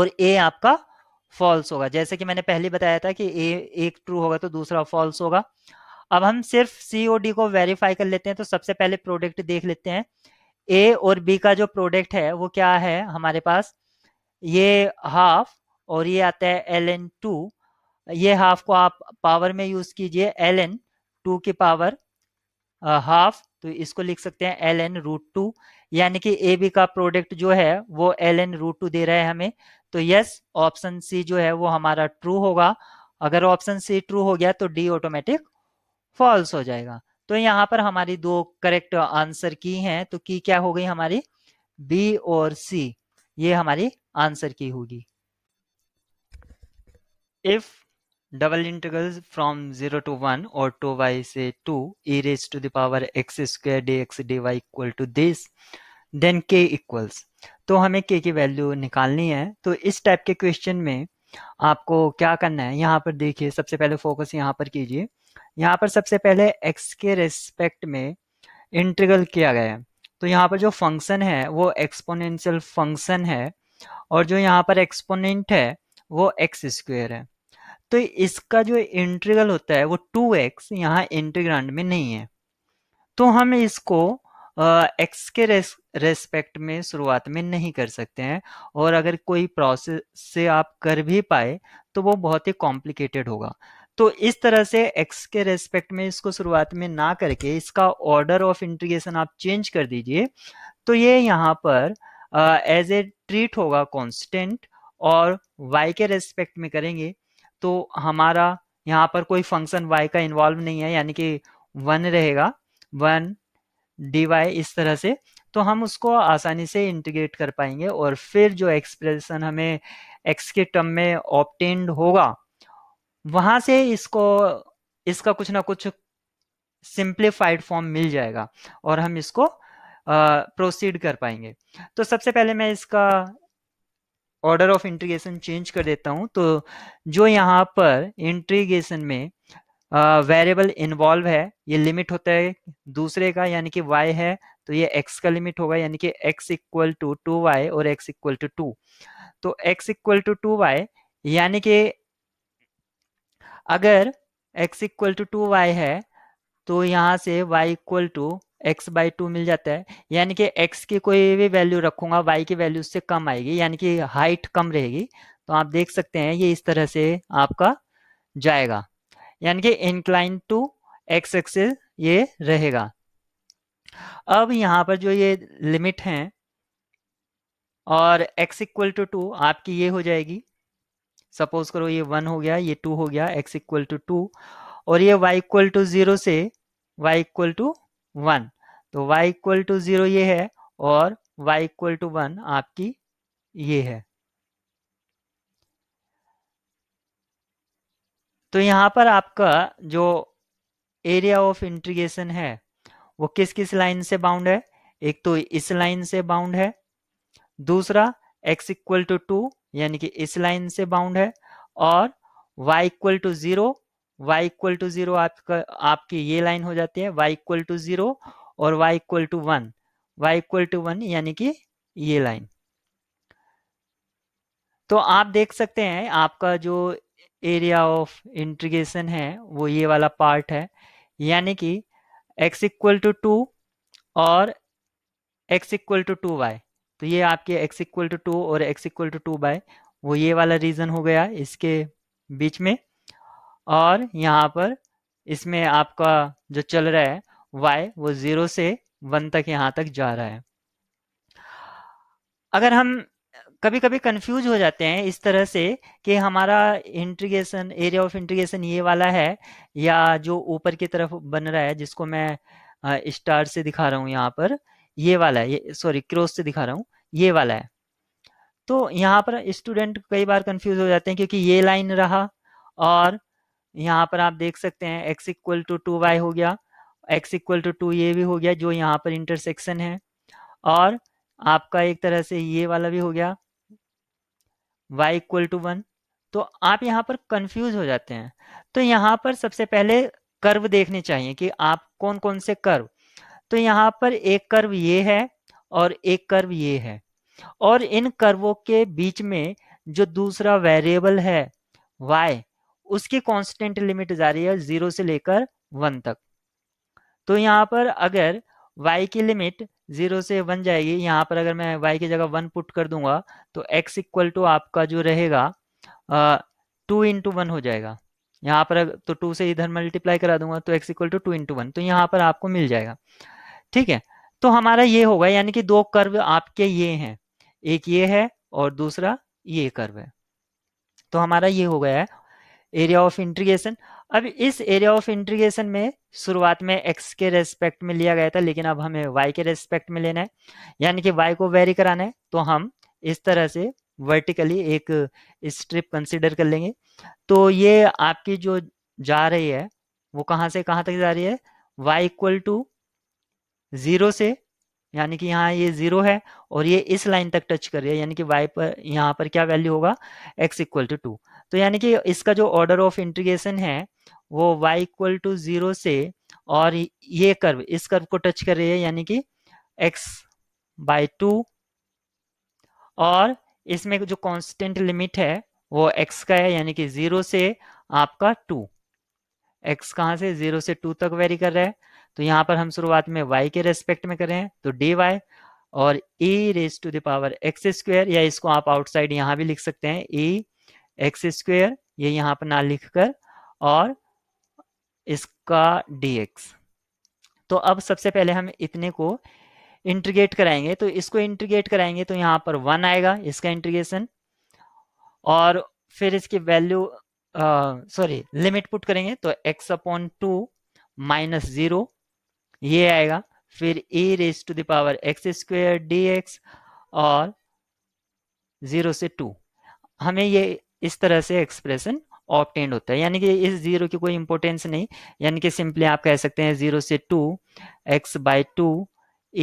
और ए आपका फॉल्स होगा जैसे कि मैंने पहले बताया था कि ए एक ट्रू होगा तो दूसरा फॉल्स होगा अब हम सिर्फ सी ओ डी को वेरीफाई कर लेते हैं तो सबसे पहले प्रोडक्ट देख लेते हैं ए और बी का जो प्रोडक्ट है वो क्या है हमारे पास ये हाफ और ये आता है एल एन टू ये हाफ को आप पावर में यूज कीजिए एल एन टू की पावर हाफ uh, तो इसको लिख सकते हैं एल एन रूट टू यानी कि ए बी का प्रोडक्ट जो है वो एल एन रूट टू दे रहे हैं हमें तो यस ऑप्शन सी जो है वो हमारा ट्रू होगा अगर ऑप्शन सी ट्रू हो गया तो डी ऑटोमेटिक फॉल्स हो जाएगा तो यहाँ पर हमारी दो करेक्ट आंसर की हैं तो की क्या हो गई हमारी बी और सी ये हमारी आंसर की होगी if double integral from zero to one और टू वाई से two E raise to the power X square D X D Y equal to this then K equals तो हमें के की वैल्यू निकालनी है तो इस टाइप के क्वेश्चन में आपको क्या करना है यहाँ पर देखिए सबसे पहले फोकस यहाँ पर कीजिए यहाँ पर सबसे पहले एक्स के रेस्पेक्ट में इंटीग्रल किया गया है तो यहाँ पर जो फंक्शन है वो एक्सपोनेंशियल फंक्शन है और जो यहाँ पर एक्सपोनेंट है वो एक्स स्क्वेयर है तो इसका जो इंटीग्रल होता है वो टू एक्स यहाँ इंटीग्रांड में नहीं है तो हम इसको एक्स के रेस, रेस्पेक्ट में शुरुआत में नहीं कर सकते हैं और अगर कोई प्रोसेस से आप कर भी पाए तो वो बहुत ही कॉम्प्लिकेटेड होगा तो इस तरह से एक्स के रेस्पेक्ट में इसको शुरुआत में ना करके इसका ऑर्डर ऑफ इंटीग्रेशन आप चेंज कर दीजिए तो ये यहाँ पर एज ए ट्रीट होगा कॉन्स्टेंट और वाई के रेस्पेक्ट में करेंगे तो हमारा यहाँ पर कोई फंक्शन y का इन्वॉल्व नहीं है यानी कि वन रहेगा वन डी इस तरह से तो हम उसको आसानी से इंटीग्रेट कर पाएंगे और फिर जो एक्सप्रेशन हमें x के टर्म में ऑप्टेंड होगा वहां से इसको इसका कुछ ना कुछ सिंप्लीफाइड फॉर्म मिल जाएगा और हम इसको प्रोसीड कर पाएंगे तो सबसे पहले मैं इसका ऑर्डर ऑफ इंट्रीगेशन चेंज कर देता हूँ तो जो यहाँ पर इंट्रीगेशन में वेरिएबल uh, इन्वॉल्व है ये लिमिट होता है दूसरे का यानी कि y है तो ये x का लिमिट होगा यानी कि x equal to two Y और x इक्वल टू टू तो x equal to two Y यानी कि अगर x equal to two Y है तो यहाँ से y equal to X by two मिल जाता है यानी कि एक्स की कोई भी वैल्यू रखूंगा वाई की वैल्यू से कम आएगी यानी कि हाइट कम रहेगी तो आप देख सकते हैं ये इस तरह से आपका जाएगा यानी कि इंक्लाइन टू एक्स एक्स ये रहेगा अब यहाँ पर जो ये लिमिट है और x इक्वल टू टू आपकी ये हो जाएगी सपोज करो ये वन हो गया ये टू हो गया x इक्वल टू टू और ये y इक्वल टू ज़ीरो से y इक्वल टू वन तो y इक्वल टू जीरो ये है और y इक्वल टू वन आपकी ये है तो यहां पर आपका जो एरिया ऑफ इंट्रीगेशन है वो किस किस लाइन से बाउंड है एक तो इस लाइन से बाउंड है दूसरा x इक्वल टू टू यानी कि इस लाइन से बाउंड है और y equal to zero y equal to zero आपका आपकी ये लाइन हो जाती है y इक्वल टू जीरो और y equal to one y equal to one यानी कि ये लाइन तो आप देख सकते हैं आपका जो एरिया ऑफ इंट्रीगेशन है वो ये वाला पार्ट है यानी कि x इक्वल टू टू और x equal to two Y तो ये आपके x इक्वल टू टू और x equal to two Y वो ये वाला रीजन हो गया इसके बीच में और यहाँ पर इसमें आपका जो चल रहा है वाई वो जीरो से वन तक यहां तक जा रहा है अगर हम कभी कभी कंफ्यूज हो जाते हैं इस तरह से कि हमारा इंट्रीगेशन एरिया ऑफ इंट्रीगेशन ये वाला है या जो ऊपर की तरफ बन रहा है जिसको मैं स्टार से दिखा रहा हूं यहाँ पर ये वाला है सॉरी क्रॉस से दिखा रहा हूँ ये वाला है तो यहाँ पर स्टूडेंट कई बार कंफ्यूज हो जाते हैं क्योंकि ये लाइन रहा और यहाँ पर आप देख सकते हैं X equal to two Y हो गया एक्स इक्वल टू टू ये भी हो गया जो यहाँ पर इंटरसेक्शन है और आपका एक तरह से ये वाला भी हो गया वाई इक्वल टू वन तो आप यहाँ पर कंफ्यूज हो जाते हैं तो यहाँ पर सबसे पहले कर्व देखने चाहिए कि आप कौन कौन से कर्व तो यहाँ पर एक कर्व ये है और एक कर्व ये है और इन कर्वों के बीच में जो दूसरा वेरिएबल है y उसकी कांस्टेंट लिमिट जा रही है जीरो से लेकर वन तक तो यहाँ पर अगर y की लिमिट जीरो से वन जाएगी यहाँ पर अगर मैं y की जगह वन पुट कर दूंगा तो x इक्वल टू आपका जो रहेगा टू इंटू वन हो जाएगा यहाँ पर तो टू से इधर मल्टीप्लाई करा दूंगा तो x equal to two into one तो यहाँ पर आपको मिल जाएगा ठीक है तो हमारा ये होगा यानी कि दो कर्व आपके ये हैं एक ये है और दूसरा ये कर्व है तो हमारा ये हो गया है एरिया ऑफ इंट्रीगेशन अब इस एरिया ऑफ इंट्रीगेशन में शुरुआत में एक्स के रेस्पेक्ट में लिया गया था लेकिन अब हमें वाई के रेस्पेक्ट में लेना है यानी कि वाई को वेरी कराना है तो हम इस तरह से वर्टिकली एक स्ट्रिप कंसिडर कर लेंगे तो ये आपकी जो जा रही है वो कहाँ से कहाँ तक जा रही है वाई इक्वल टू जीरो से यानी कि यहाँ ये जीरो है और ये इस लाइन तक टच कर रही है यानी कि वाई पर यहाँ पर क्या वैल्यू होगा एक्स इक्वल टू टू तो यानी कि इसका जो ऑर्डर ऑफ इंटीग्रेशन है वो वाई इक्वल टू जीरो से और ये कर्व इस कर्व को टच कर रही है यानी कि एक्स बाई टू और इसमें जो कांस्टेंट लिमिट है वो एक्स का है यानी कि जीरो से आपका टू एक्स कहाँ से जीरो से टू तक वेरी कर रहा है तो यहाँ पर हम शुरुआत में वाई के रेस्पेक्ट में करें तो डी वाई और E raise to the power X square या इसको आप आउटसाइड यहाँ भी लिख सकते हैं ए एक्स स्क्वेयर ये यहाँ पर ना लिख कर और इसका डी एक्स तो अब सबसे पहले हम इतने को इंट्रीगेट कराएंगे तो इसको इंटीग्रेट कराएंगे तो यहाँ पर वन आएगा इसका इंटीग्रेशन और फिर इसकी वैल्यू सॉरी लिमिट पुट करेंगे तो X upon two minus zero ये आएगा फिर e raise to the power X square D X और जीरो से टू हमें ये इस तरह से एक्सप्रेशन ऑप्टेंड होता है यानी कि इस जीरो की कोई इंपॉर्टेंस नहीं यानी कि सिंपली आप कह सकते हैं जीरो से two X by two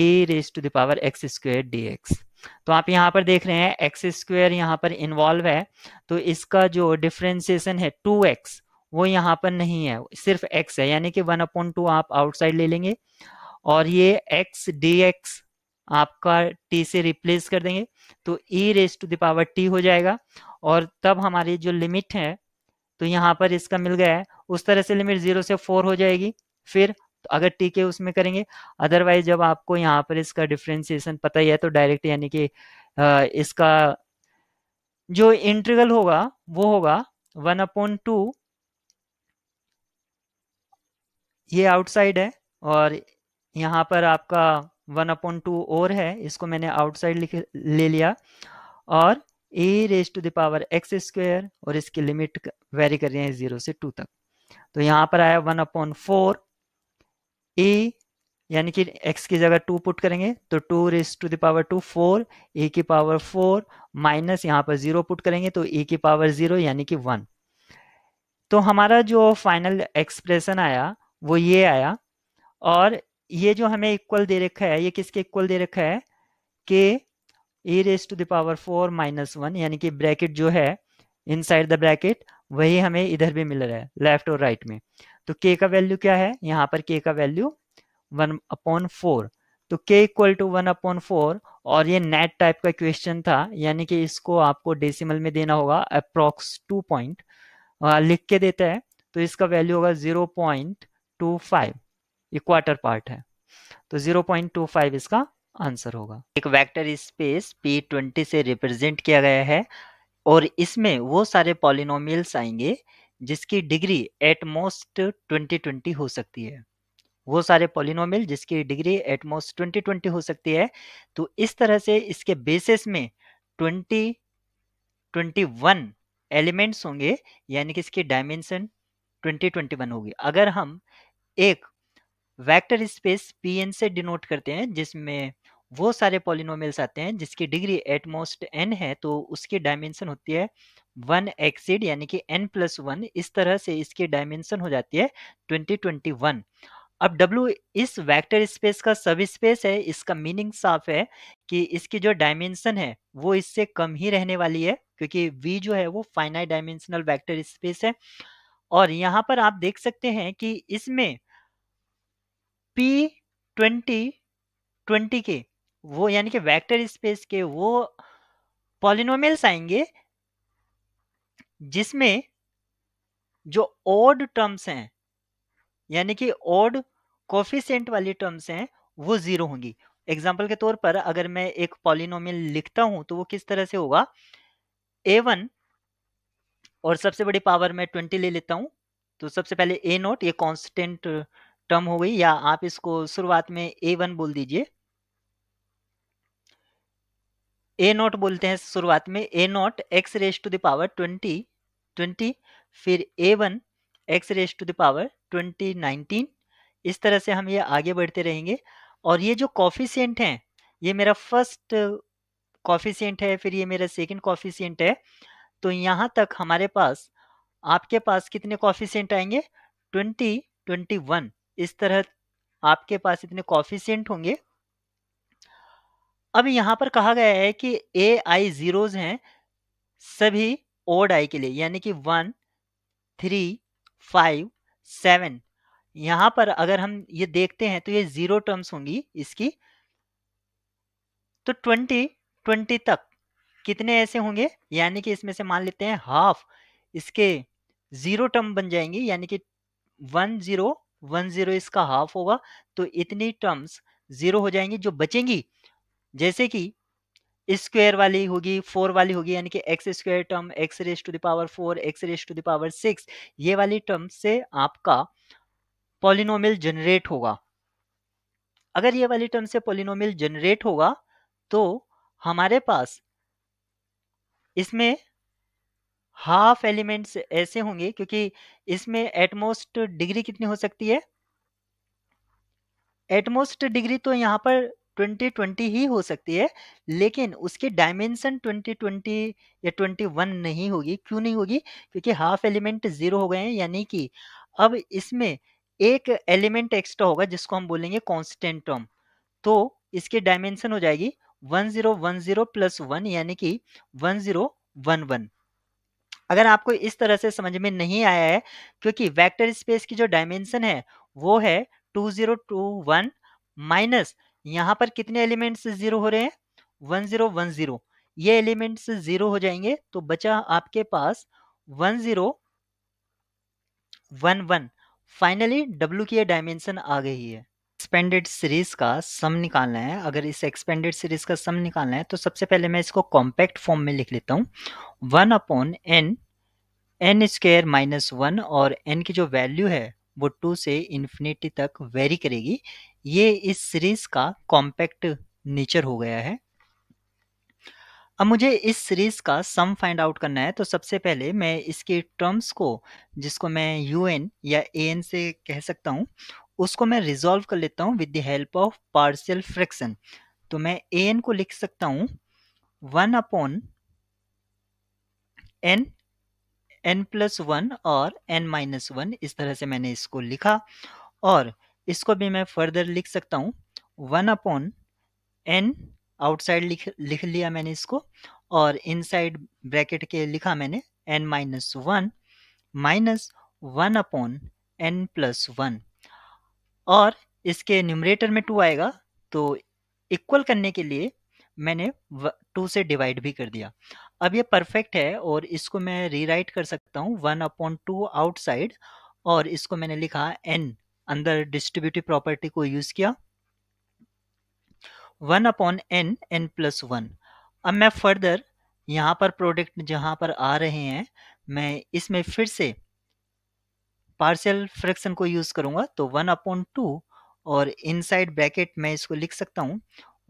A raise to the power X square D X तो आप यहाँ पर देख रहे हैं एक्स स्क्वेयर यहाँ पर इन्वॉल्व है तो इसका जो डिफ्रेंसिएशन है टू एक्स वो यहाँ पर नहीं है सिर्फ एक्स है यानी कि वन अपॉन टू आप आउटसाइड ले लेंगे और ये एक्स डी एक्स आपका टी से रिप्लेस कर देंगे तो E raise to the power T हो जाएगा और तब हमारी जो लिमिट है तो यहाँ पर इसका मिल गया है उस तरह से लिमिट जीरो से फोर हो जाएगी फिर तो अगर टी के उसमें करेंगे अदरवाइज जब आपको यहाँ पर इसका डिफ्रेंसिएशन पता ही है तो डायरेक्ट यानी कि इसका जो इंटरवल होगा वो होगा वन अपॉन टू ये आउटसाइड है और यहाँ पर आपका वन अपॉन टू और है इसको मैंने आउटसाइड लिख ले लिया और E raise to the power X square और इसकी लिमिट वेरी कर रहे हैं जीरो से टू तक तो यहाँ पर आया वन अपॉन फोर ए यानी कि x की जगह टू पुट करेंगे तो two raise to the power two four E की पावर फोर माइनस यहाँ पर जीरो पुट करेंगे तो ए की पावर जीरो यानी कि वन तो हमारा जो फाइनल एक्सप्रेशन आया वो ये आया और ये जो हमें इक्वल दे रखा है ये किसके इक्वल दे रखा है के E raise to the power four minus one यानी कि ब्रैकेट जो है इन साइड द ब्रैकेट वही हमें इधर भी मिल रहा है लेफ्ट और राइट में तो के का वैल्यू क्या है यहाँ पर के का वैल्यू वन अपॉन फोर तो K equal to one upon four और ये नेट टाइप का क्वेश्चन था यानी कि इसको आपको डेसिमल में देना होगा अप्रोक्स टू पॉइंट लिख के देता है तो इसका वैल्यू होगा जीरो पॉइंट टू फाइव ये क्वार्टर पार्ट है तो जीरो पॉइंट टू फाइव इसका आंसर होगा एक वेक्टर स्पेस पी ट्वेंटी से रिप्रेजेंट किया गया है और इसमें वो सारे पॉलिनोमियल्स आएंगे जिसकी डिग्री एटमोस्ट ट्वेंटी ट्वेंटी हो सकती है वो सारे पॉलिनोमियल जिसकी डिग्री एटमोस्ट ट्वेंटी ट्वेंटी हो सकती है तो इस तरह से इसके बेसिस में ट्वेंटी ट्वेंटी वन एलिमेंट्स होंगे यानी कि इसकी डायमेंशन ट्वेंटी ट्वेंटी वन होगी अगर हम एक वेक्टर स्पेस पी एन से डिनोट करते हैं जिसमें वो सारे पॉलिनोमियल्स आते हैं जिसकी डिग्री एटमोस्ट एन है तो उसकी डायमेंशन होती है वन एक्सिड यानी कि एन प्लस वन इस तरह से इसकी डायमेंशन हो जाती है ट्वेंटी ट्वेंटी वन अब W इस वेक्टर स्पेस का सब स्पेस है इसका मीनिंग साफ है कि इसकी जो डायमेंशन है वो इससे कम ही रहने वाली है क्योंकि V जो है वो फाइनाइट डायमेंशनल वेक्टर स्पेस है और यहाँ पर आप देख सकते हैं कि इसमें पी ट्वेंटी ट्वेंटी के वो यानी कि वेक्टर स्पेस के वो पॉलिनोम आएंगे जिसमें जो ओड टर्म्स हैं यानी कि ओड कोफिशेंट वाली टर्म्स हैं वो जीरो होंगी एग्जाम्पल के तौर पर अगर मैं एक पॉलिनोमियल लिखता हूं तो वो किस तरह से होगा ए वन और सबसे बड़ी पावर मैं ट्वेंटी ले लेता हूँ तो सबसे पहले ए नोट ये कॉन्स्टेंट टर्म हो गई या आप इसको शुरुआत में ए वन बोल दीजिए ए नोट बोलते हैं शुरुआत में A nought X raise to the power twenty twenty फिर A one X raise to the power twenty nineteen इस तरह से हम ये आगे बढ़ते रहेंगे और ये जो कॉफिशियंट हैं ये मेरा फर्स्ट कॉफिशियंट है फिर ये मेरा सेकेंड कॉफिशियंट है तो यहाँ तक हमारे पास आपके पास कितने कॉफिशियंट आएंगे ट्वेंटी ट्वेंटी वन इस तरह आपके पास इतने कॉफिशियंट होंगे अब यहाँ पर कहा गया है कि ए आई जीरोज हैं सभी ओड आई के लिए यानी कि वन थ्री फाइव सेवन यहाँ पर अगर हम ये देखते हैं तो ये जीरो टर्म्स होंगी इसकी तो ट्वेंटी ट्वेंटी तक कितने ऐसे होंगे यानी कि इसमें से मान लेते हैं हाफ इसके जीरो टर्म बन जाएंगे यानी कि वन जीरो वन जीरो इसका हाफ होगा तो इतनी टर्म्स जीरो हो जाएंगी जो बचेंगी जैसे कि स्क्वायर वाली होगी फोर वाली होगी यानी कि X square term X raise to the power four X raise to the power six ये वाली टर्म से आपका पॉलिनोमियल जनरेट होगा अगर ये वाली टर्म से पॉलिनोमियल जनरेट होगा तो हमारे पास इसमें हाफ एलिमेंट्स ऐसे होंगे क्योंकि इसमें एटमोस्ट डिग्री कितनी हो सकती है एटमोस्ट डिग्री तो यहाँ पर 2020 ही हो सकती है लेकिन उसकी डायमेंशन 2020 या 21 नहीं होगी क्यों नहीं होगी क्योंकि हाफ एलिमेंट जीरो हो गए हैं यानी कि अब इसमें एक एलिमेंट एक्स्ट्रा होगा जिसको हम बोलेंगे कॉन्स्टेंट टर्म तो इसकी डायमेंशन हो जाएगी one zero one zero plus one यानी कि वन जीरो वन वन अगर आपको इस तरह से समझ में नहीं आया है क्योंकि वेक्टर स्पेस की जो डायमेंशन है वो है two zero to one minus यहाँ पर कितने एलिमेंट्स जीरो हो रहे हैं वन जीरो वन जीरो ये एलिमेंट्स जीरो हो जाएंगे तो बचा आपके पास one zero one one finally W की ये डायमेंशन आ गई है एक्सपेंडेड सीरीज का सम निकालना है अगर इस एक्सपेंडेड सीरीज का सम निकालना है तो सबसे पहले मैं इसको कॉम्पैक्ट फॉर्म में लिख लेता हूँ one upon n n square minus one और एन की जो वैल्यू है वो टू से इन्फिनिटी तक वेरी करेगी ये इस सीरीज का कॉम्पैक्ट नेचर हो गया है अब मुझे इस सीरीज का सम फाइंड आउट करना है तो सबसे पहले मैं इसके टर्म्स को जिसको मैं यू एन या ए एन से कह सकता हूँ उसको मैं रिजॉल्व कर लेता हूँ with the help of partial fraction तो मैं ए एन को लिख सकता हूँ one upon n n plus one और एन माइनस वन इस तरह से मैंने इसको लिखा और इसको भी मैं फर्दर लिख सकता हूँ वन अपॉन एन आउटसाइड लिख लिख लिया मैंने इसको और इनसाइड ब्रैकेट के लिखा मैंने n minus one minus one upon N plus one और इसके न्यूमरेटर में टू आएगा तो इक्वल करने के लिए मैंने टू से डिवाइड भी कर दिया अब ये परफेक्ट है और इसको मैं रीराइट कर सकता हूँ वन अपॉन टू आउटसाइड और इसको मैंने लिखा एन अंदर डिस्ट्रीब्यूटिव प्रॉपर्टी को यूज किया one upon n n plus one अब मैं फर्दर यहाँ पर प्रोडक्ट जहाँ पर आ रहे हैं मैं इसमें फिर से पार्शियल फ्रैक्शन को यूज़ करूंगा तो वन अपॉन टू और इन साइड ब्रैकेट में इसको लिख सकता हूँ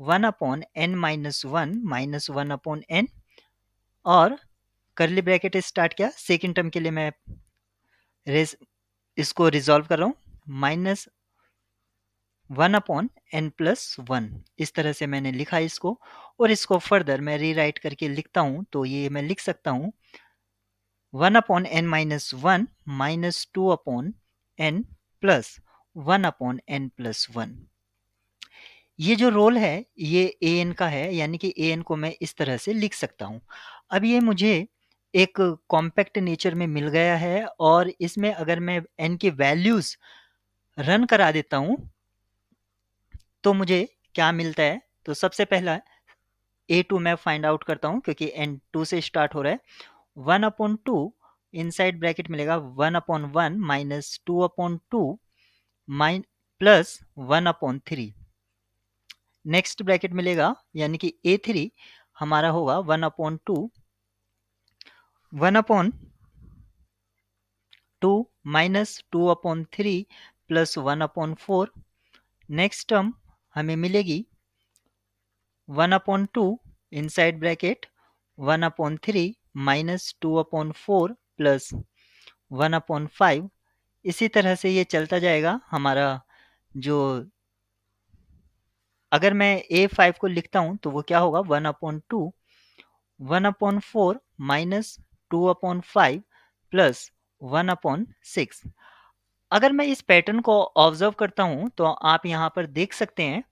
one upon n minus one minus one upon N और करली ब्रैकेट स्टार्ट किया सेकेंड टर्म के लिए मैं रेस इसको रिजॉल्व कर रहा हूँ minus one upon N plus one इस तरह से मैंने लिखा इसको और इसको फर्दर मैं रीराइट करके लिखता हूँ तो ये मैं लिख सकता हूँ 1 upon n minus 1 minus 2 upon n plus 1 upon n plus one ये जो रोल है ये ए एन का है यानी कि ए एन को मैं इस तरह से लिख सकता हूँ अब ये मुझे एक कॉम्पैक्ट नेचर में मिल गया है और इसमें अगर मैं एन की वैल्यूज रन करा देता हूँ तो मुझे क्या मिलता है तो सबसे पहला ए टू मैं फाइंड आउट करता हूँ क्योंकि एन टू से स्टार्ट हो रहा है one upon two inside bracket मिलेगा one upon one minus two upon two माइन plus one upon three next bracket मिलेगा यानी कि ए थ्री हमारा होगा one upon two one upon two minus two upon three plus one upon four next term हमें मिलेगी one upon two inside bracket one upon three minus two upon four plus one upon five इसी तरह से ये चलता जाएगा हमारा जो अगर मैं ए फाइव को लिखता हूँ तो वो क्या होगा one upon two one upon four minus two upon five plus one upon six अगर मैं इस पैटर्न को ऑब्जर्व करता हूँ तो आप यहाँ पर देख सकते हैं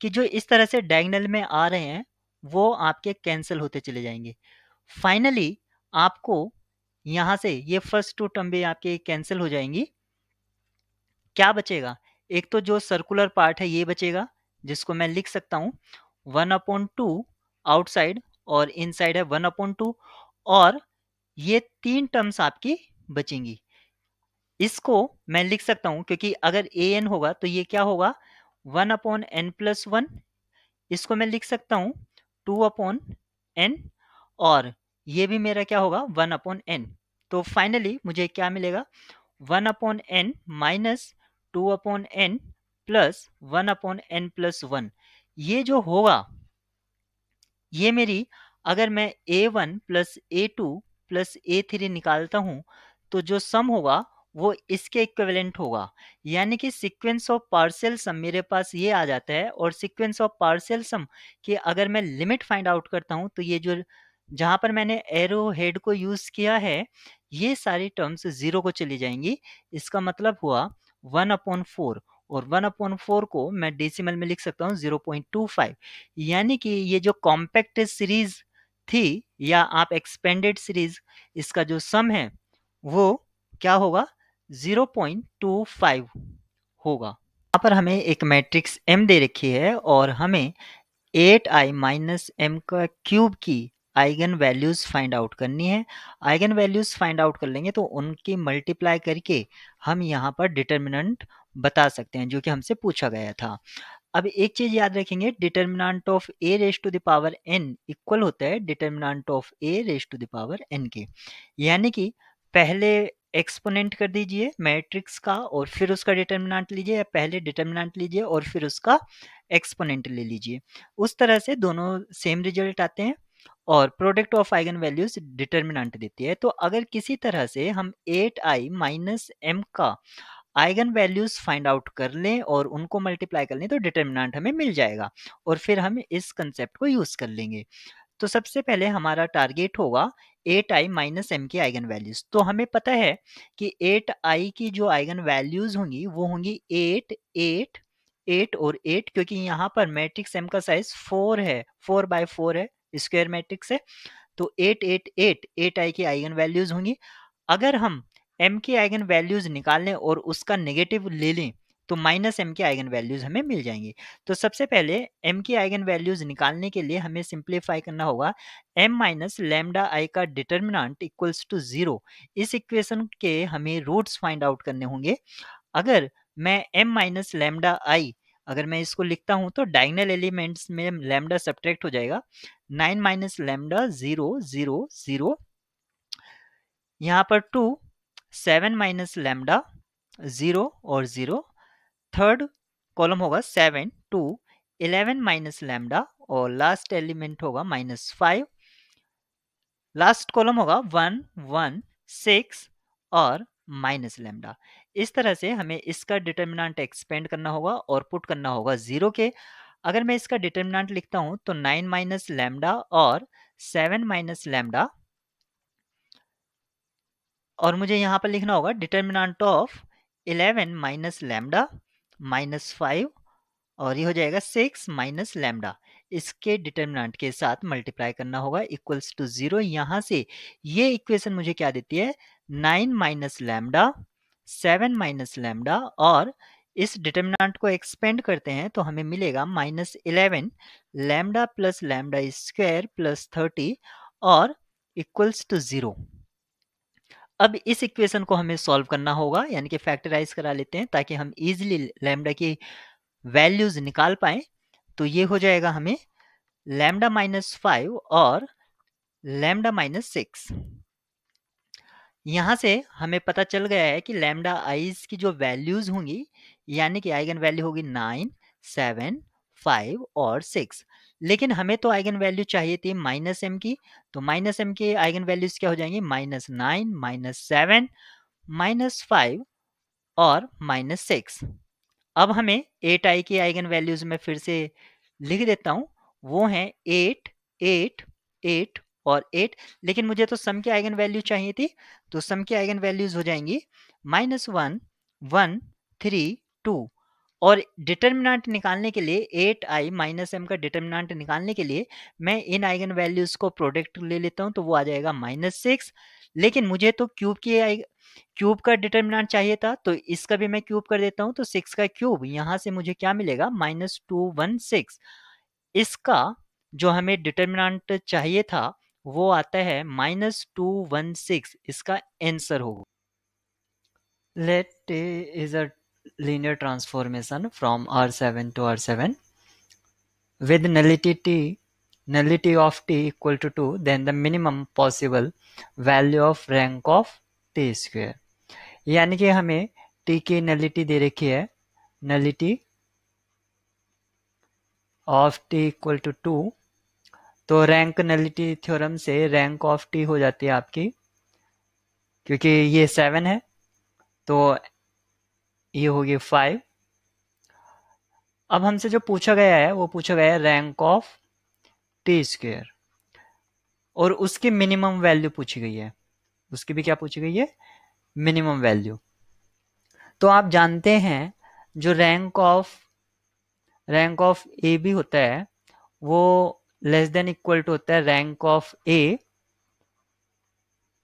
कि जो इस तरह से डायगनल में आ रहे हैं वो आपके कैंसिल होते चले जाएंगे फाइनली आपको यहां से ये फर्स्ट टू टर्म भी आपके कैंसिल हो जाएंगी क्या बचेगा एक तो जो सर्कुलर पार्ट है ये बचेगा जिसको मैं लिख सकता हूं वन अपॉन टू आउटसाइड और इनसाइड है वन अपॉन टू और ये तीन टर्म्स आपकी बचेंगी इसको मैं लिख सकता हूं क्योंकि अगर ए एन होगा तो ये क्या होगा one upon N plus one इसको मैं लिख सकता हूं टू अपॉन एन और ये भी मेरा क्या होगा वन अपॉन एन तो फाइनली मुझे क्या मिलेगा one upon n minus two upon N plus one upon N plus one ये जो होगा ये मेरी अगर मैं a one plus a two plus a three निकालता हूँ तो जो सम होगा वो इसके इक्विवेलेंट होगा यानी कि सीक्वेंस ऑफ पार्सल सम मेरे पास ये आ जाता है और सीक्वेंस ऑफ पार्सल सम की अगर मैं लिमिट फाइंड आउट करता हूँ तो ये जो जहाँ पर मैंने एरो हेड को यूज़ किया है ये सारी टर्म्स ज़ीरो को चली जाएंगी इसका मतलब हुआ वन अपॉन फोर और वन अपॉन फोर को मैं डेसिमल में लिख सकता हूँ ज़ीरो पॉइंट टू फाइव यानी कि ये जो कॉम्पैक्ट सीरीज़ थी या आप एक्सपेंडेड सीरीज़ इसका जो सम है वो क्या होगा 0.25 होगा यहाँ पर हमें एक मैट्रिक्स m दे रखी है और हमें 8i आई माइनस एम का क्यूब की आइगन वैल्यूज़ फाइंड आउट करनी है आइगन वैल्यूज़ फाइंड आउट कर लेंगे तो उनकी मल्टीप्लाई करके हम यहाँ पर डिटर्मिनेंट बता सकते हैं जो कि हमसे पूछा गया था अब एक चीज़ याद रखेंगे determinant of A raise to the power n equal होता है determinant of A raise to the power N के यानी कि पहले एक्सपोनेंट कर दीजिए मैट्रिक्स का और फिर उसका डिटर्मिनाट लीजिए या पहले डिटर्मिनाट लीजिए और फिर उसका एक्सपोनेंट ले लीजिए उस तरह से दोनों सेम रिजल्ट आते हैं और product of eigenvalues determinant देती है तो अगर किसी तरह से हम एट आई माइनस एम का आइगन वैल्यूज फाइंड आउट कर लें और उनको मल्टीप्लाई कर लें तो डिटर्मिनेंट हमें मिल जाएगा और फिर हम इस कंसेप्ट को यूज़ कर लेंगे तो सबसे पहले हमारा टारगेट होगा एट आई माइनस एम की आइगन वैल्यूज तो हमें पता है कि एट आई की जो आइगन वैल्यूज होंगी वो होंगी एट एट एट और एट क्योंकि यहाँ पर मैट्रिक्स एम का साइज फोर है फोर बाय फोर है स्क्वायर मैट्रिक्स है तो eight eight eight eight I की आइगन वैल्यूज होंगी अगर हम एम की आइगन वैल्यूज निकाल लें और उसका नेगेटिव ले लें तो माइनस एम के आइगन वैल्यूज़ हमें मिल जाएंगी तो सबसे पहले एम की आइगन वैल्यूज़ निकालने के लिए हमें सिंप्लीफाई करना होगा एम माइनस लेमडा आई का डिटर्मिनाट इक्वल्स टू ज़ीरो इस इक्वेशन के हमें रूट्स फाइंड आउट करने होंगे अगर मैं एम माइनस लेमडा आई अगर मैं इसको लिखता हूँ तो डाइगनल एलिमेंट्स में लेमडा सब्ट्रैक्ट हो जाएगा nine minus lambda zero zero zero यहाँ पर two seven minus lambda zero और ज़ीरो थर्ड कॉलम होगा seven two eleven minus lambda और लास्ट एलिमेंट होगा माइनस फाइव लास्ट कॉलम होगा वन वन सिक्स और माइनस लैमडा इस तरह से हमें इसका डिटर्मिनाट एक्सपेंड करना होगा और पुट करना होगा जीरो के अगर मैं इसका डिटर्मिनाट लिखता हूं तो नाइन माइनस लैमडा और सेवन माइनस लैमडा और मुझे यहां पर लिखना होगा determinant of eleven minus lambda minus five और ये हो जाएगा सिक्स माइनस लैमडा इसके डिटर्मिनेंट के साथ मल्टीप्लाई करना होगा इक्वल्स टू ज़ीरो यहाँ से ये इक्वेशन मुझे क्या देती है nine minus lambda seven minus lambda और इस डिटर्मिनेंट को एक्सपेंड करते हैं तो हमें मिलेगा minus eleven lambda plus lambda square plus thirty और इक्वल्स टू ज़ीरो अब इस इक्वेशन को हमें सॉल्व करना होगा यानी कि फैक्टराइज करा लेते हैं ताकि हम इजिली लैमडा की वैल्यूज निकाल पाए तो ये हो जाएगा हमें लैमडा माइनस फाइव और लैमडा माइनस सिक्स यहाँ से हमें पता चल गया है कि लैमडा आईज की जो वैल्यूज होंगी यानी कि आइगन वैल्यू होगी नाइन सेवन फाइव और सिक्स लेकिन हमें तो आइगन वैल्यू चाहिए थी माइनस एम की तो माइनस एम की आइगन वैल्यूज क्या हो जाएंगी minus nine minus seven minus five और माइनस सिक्स अब हमें एट आई की आइगन वैल्यूज में फिर से लिख देता हूँ वो हैं एट एट एट और एट लेकिन मुझे तो सम की आइगन वैल्यू चाहिए थी तो सम की आइगन वैल्यूज हो जाएंगी minus one one three two और डिटर्मिनांट निकालने के लिए एट आई माइनस एम का डिटर्मिनांट निकालने के लिए मैं इन आइगन वैल्यूज को प्रोडक्ट ले लेता हूँ तो वो आ जाएगा माइनस सिक्स लेकिन मुझे तो क्यूब की आई क्यूब का डिटर्मिनांट चाहिए था तो इसका भी मैं क्यूब कर देता हूँ तो सिक्स का क्यूब यहाँ से मुझे क्या मिलेगा माइनस टू वन सिक्स इसका जो हमें डिटर्मिनांट चाहिए था वो आता है माइनस टू वन सिक्स इसका एंसर होगा let is a linear transformation from R7 to R7 with nullity t nullity of t equal to 2 then the minimum possible value of rank of t square यानी कि हमें t की nullity दे रखी है nullity of t equal to 2 तो rank nullity theorem से rank of t हो जाती है आपकी क्योंकि ये 7 है तो ये हो फाइव अब हमसे जो पूछा गया है वो पूछा गया है रैंक ऑफ टी स्क्वेयर और उसकी मिनिमम वैल्यू पूछी गई है उसकी भी क्या पूछी गई है मिनिमम वैल्यू तो आप जानते हैं जो rank of rank of A भी होता है वो लेस देन इक्वल टू होता है rank of A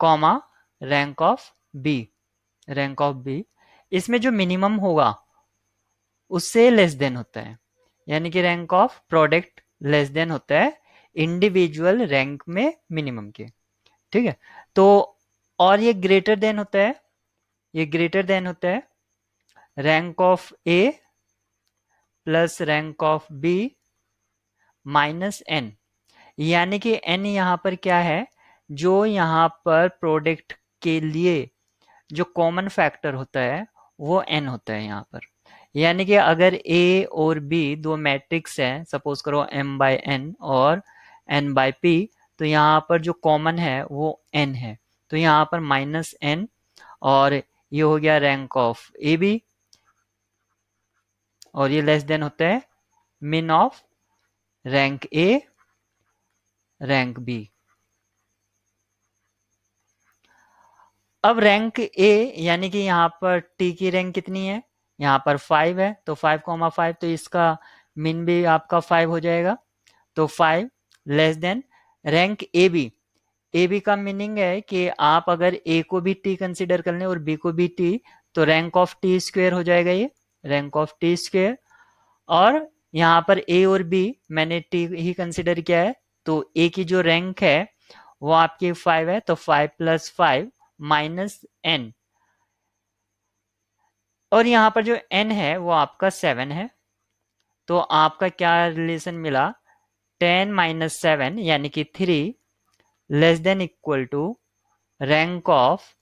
comma rank of B rank of B इसमें जो मिनिमम होगा उससे लेस देन होता है यानी कि rank of product less than होता है इंडिविजुअल रैंक में मिनिमम के ठीक है तो और ये ग्रेटर देन होता है ये ग्रेटर देन होता है rank of A plus rank of B minus n यानी कि एन यहां पर क्या है जो यहां पर प्रोडक्ट के लिए जो कॉमन फैक्टर होता है वो एन होता है यहाँ पर यानी कि अगर ए और बी दो मैट्रिक्स है सपोज करो एम बाय एन और एन बाय पी तो यहाँ पर जो कॉमन है वो एन है तो यहाँ पर माइनस एन और ये हो गया रैंक ऑफ ए बी और ये लेस देन होता है min of rank A rank B अब रैंक ए यानी कि यहाँ पर टी की रैंक कितनी है यहाँ पर फाइव है तो फाइव कॉमा फाइव तो इसका मिन भी आपका फाइव हो जाएगा तो five less than rank A B A B का मीनिंग है कि आप अगर ए को भी टी कंसिडर कर लें और बी को भी टी तो रैंक ऑफ टी स्क्वेयर हो जाएगा ये रैंक ऑफ टी स्क्वेयर और यहाँ पर ए और बी मैंने टी ही कंसिडर किया है तो ए की जो रैंक है वो आपकी फाइव है तो five plus five minus n और यहां पर जो एन है वो आपका सेवन है तो आपका क्या रिलेशन मिला टेन माइनस सेवन यानी कि three less than equal to rank of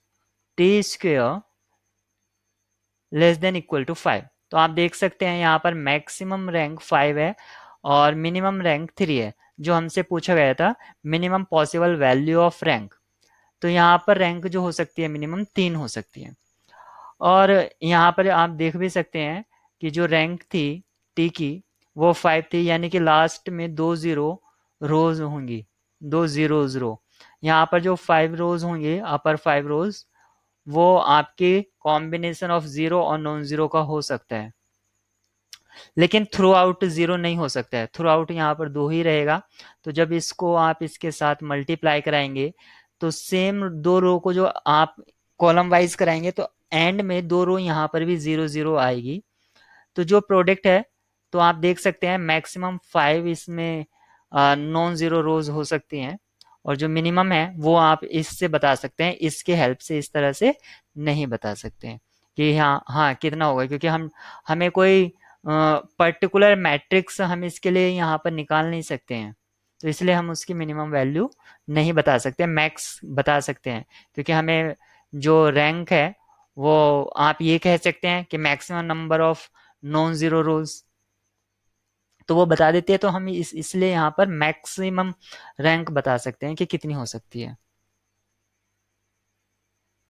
T square less than equal to five तो आप देख सकते हैं यहां पर मैक्सिमम रैंक फाइव है और मिनिमम रैंक थ्री है जो हमसे पूछा गया था minimum possible value of rank तो यहाँ पर रैंक जो हो सकती है मिनिमम तीन हो सकती है और यहाँ पर आप देख भी सकते हैं कि जो रैंक थी टी की वो फाइव थी यानी कि लास्ट में दो ज़ीरो रोज़ होंगी दो ज़ीरो ज़ीरो यहाँ पर जो फाइव रोज़ होंगे अपर फाइव रोज़ वो आपके कॉम्बिनेशन ऑफ ज़ीरो और नॉन ज़ीरो का हो सकता है लेकिन थ्रू आउट ज़ीरो नहीं हो सकता है थ्रू आउट यहाँ पर दो ही रहेगा तो जब इसको आप इसके साथ मल्टीप्लाई कराएंगे तो सेम दो रो को जो आप कॉलम वाइज कराएंगे तो एंड में दो रो यहाँ पर भी जीरो जीरो आएगी तो जो प्रोडक्ट है तो आप देख सकते हैं मैक्सिमम फाइव इसमें नॉन ज़ीरो रोज हो सकती हैं और जो मिनिमम है वो आप इससे बता सकते हैं इसके हेल्प से इस तरह से नहीं बता सकते हैं कि हाँ हाँ कितना होगा क्योंकि हम हमें कोई पर्टिकुलर मैट्रिक्स हम इसके लिए यहाँ पर निकाल नहीं सकते हैं तो इसलिए हम उसकी मिनिमम वैल्यू नहीं बता सकते मैक्स बता सकते हैं क्योंकि हमें जो रैंक है वो आप ये कह सकते हैं कि maximum number of non zero rows तो वो बता देती है तो हम इस इसलिए यहाँ पर मैक्सिमम रैंक बता सकते हैं कि कितनी हो सकती है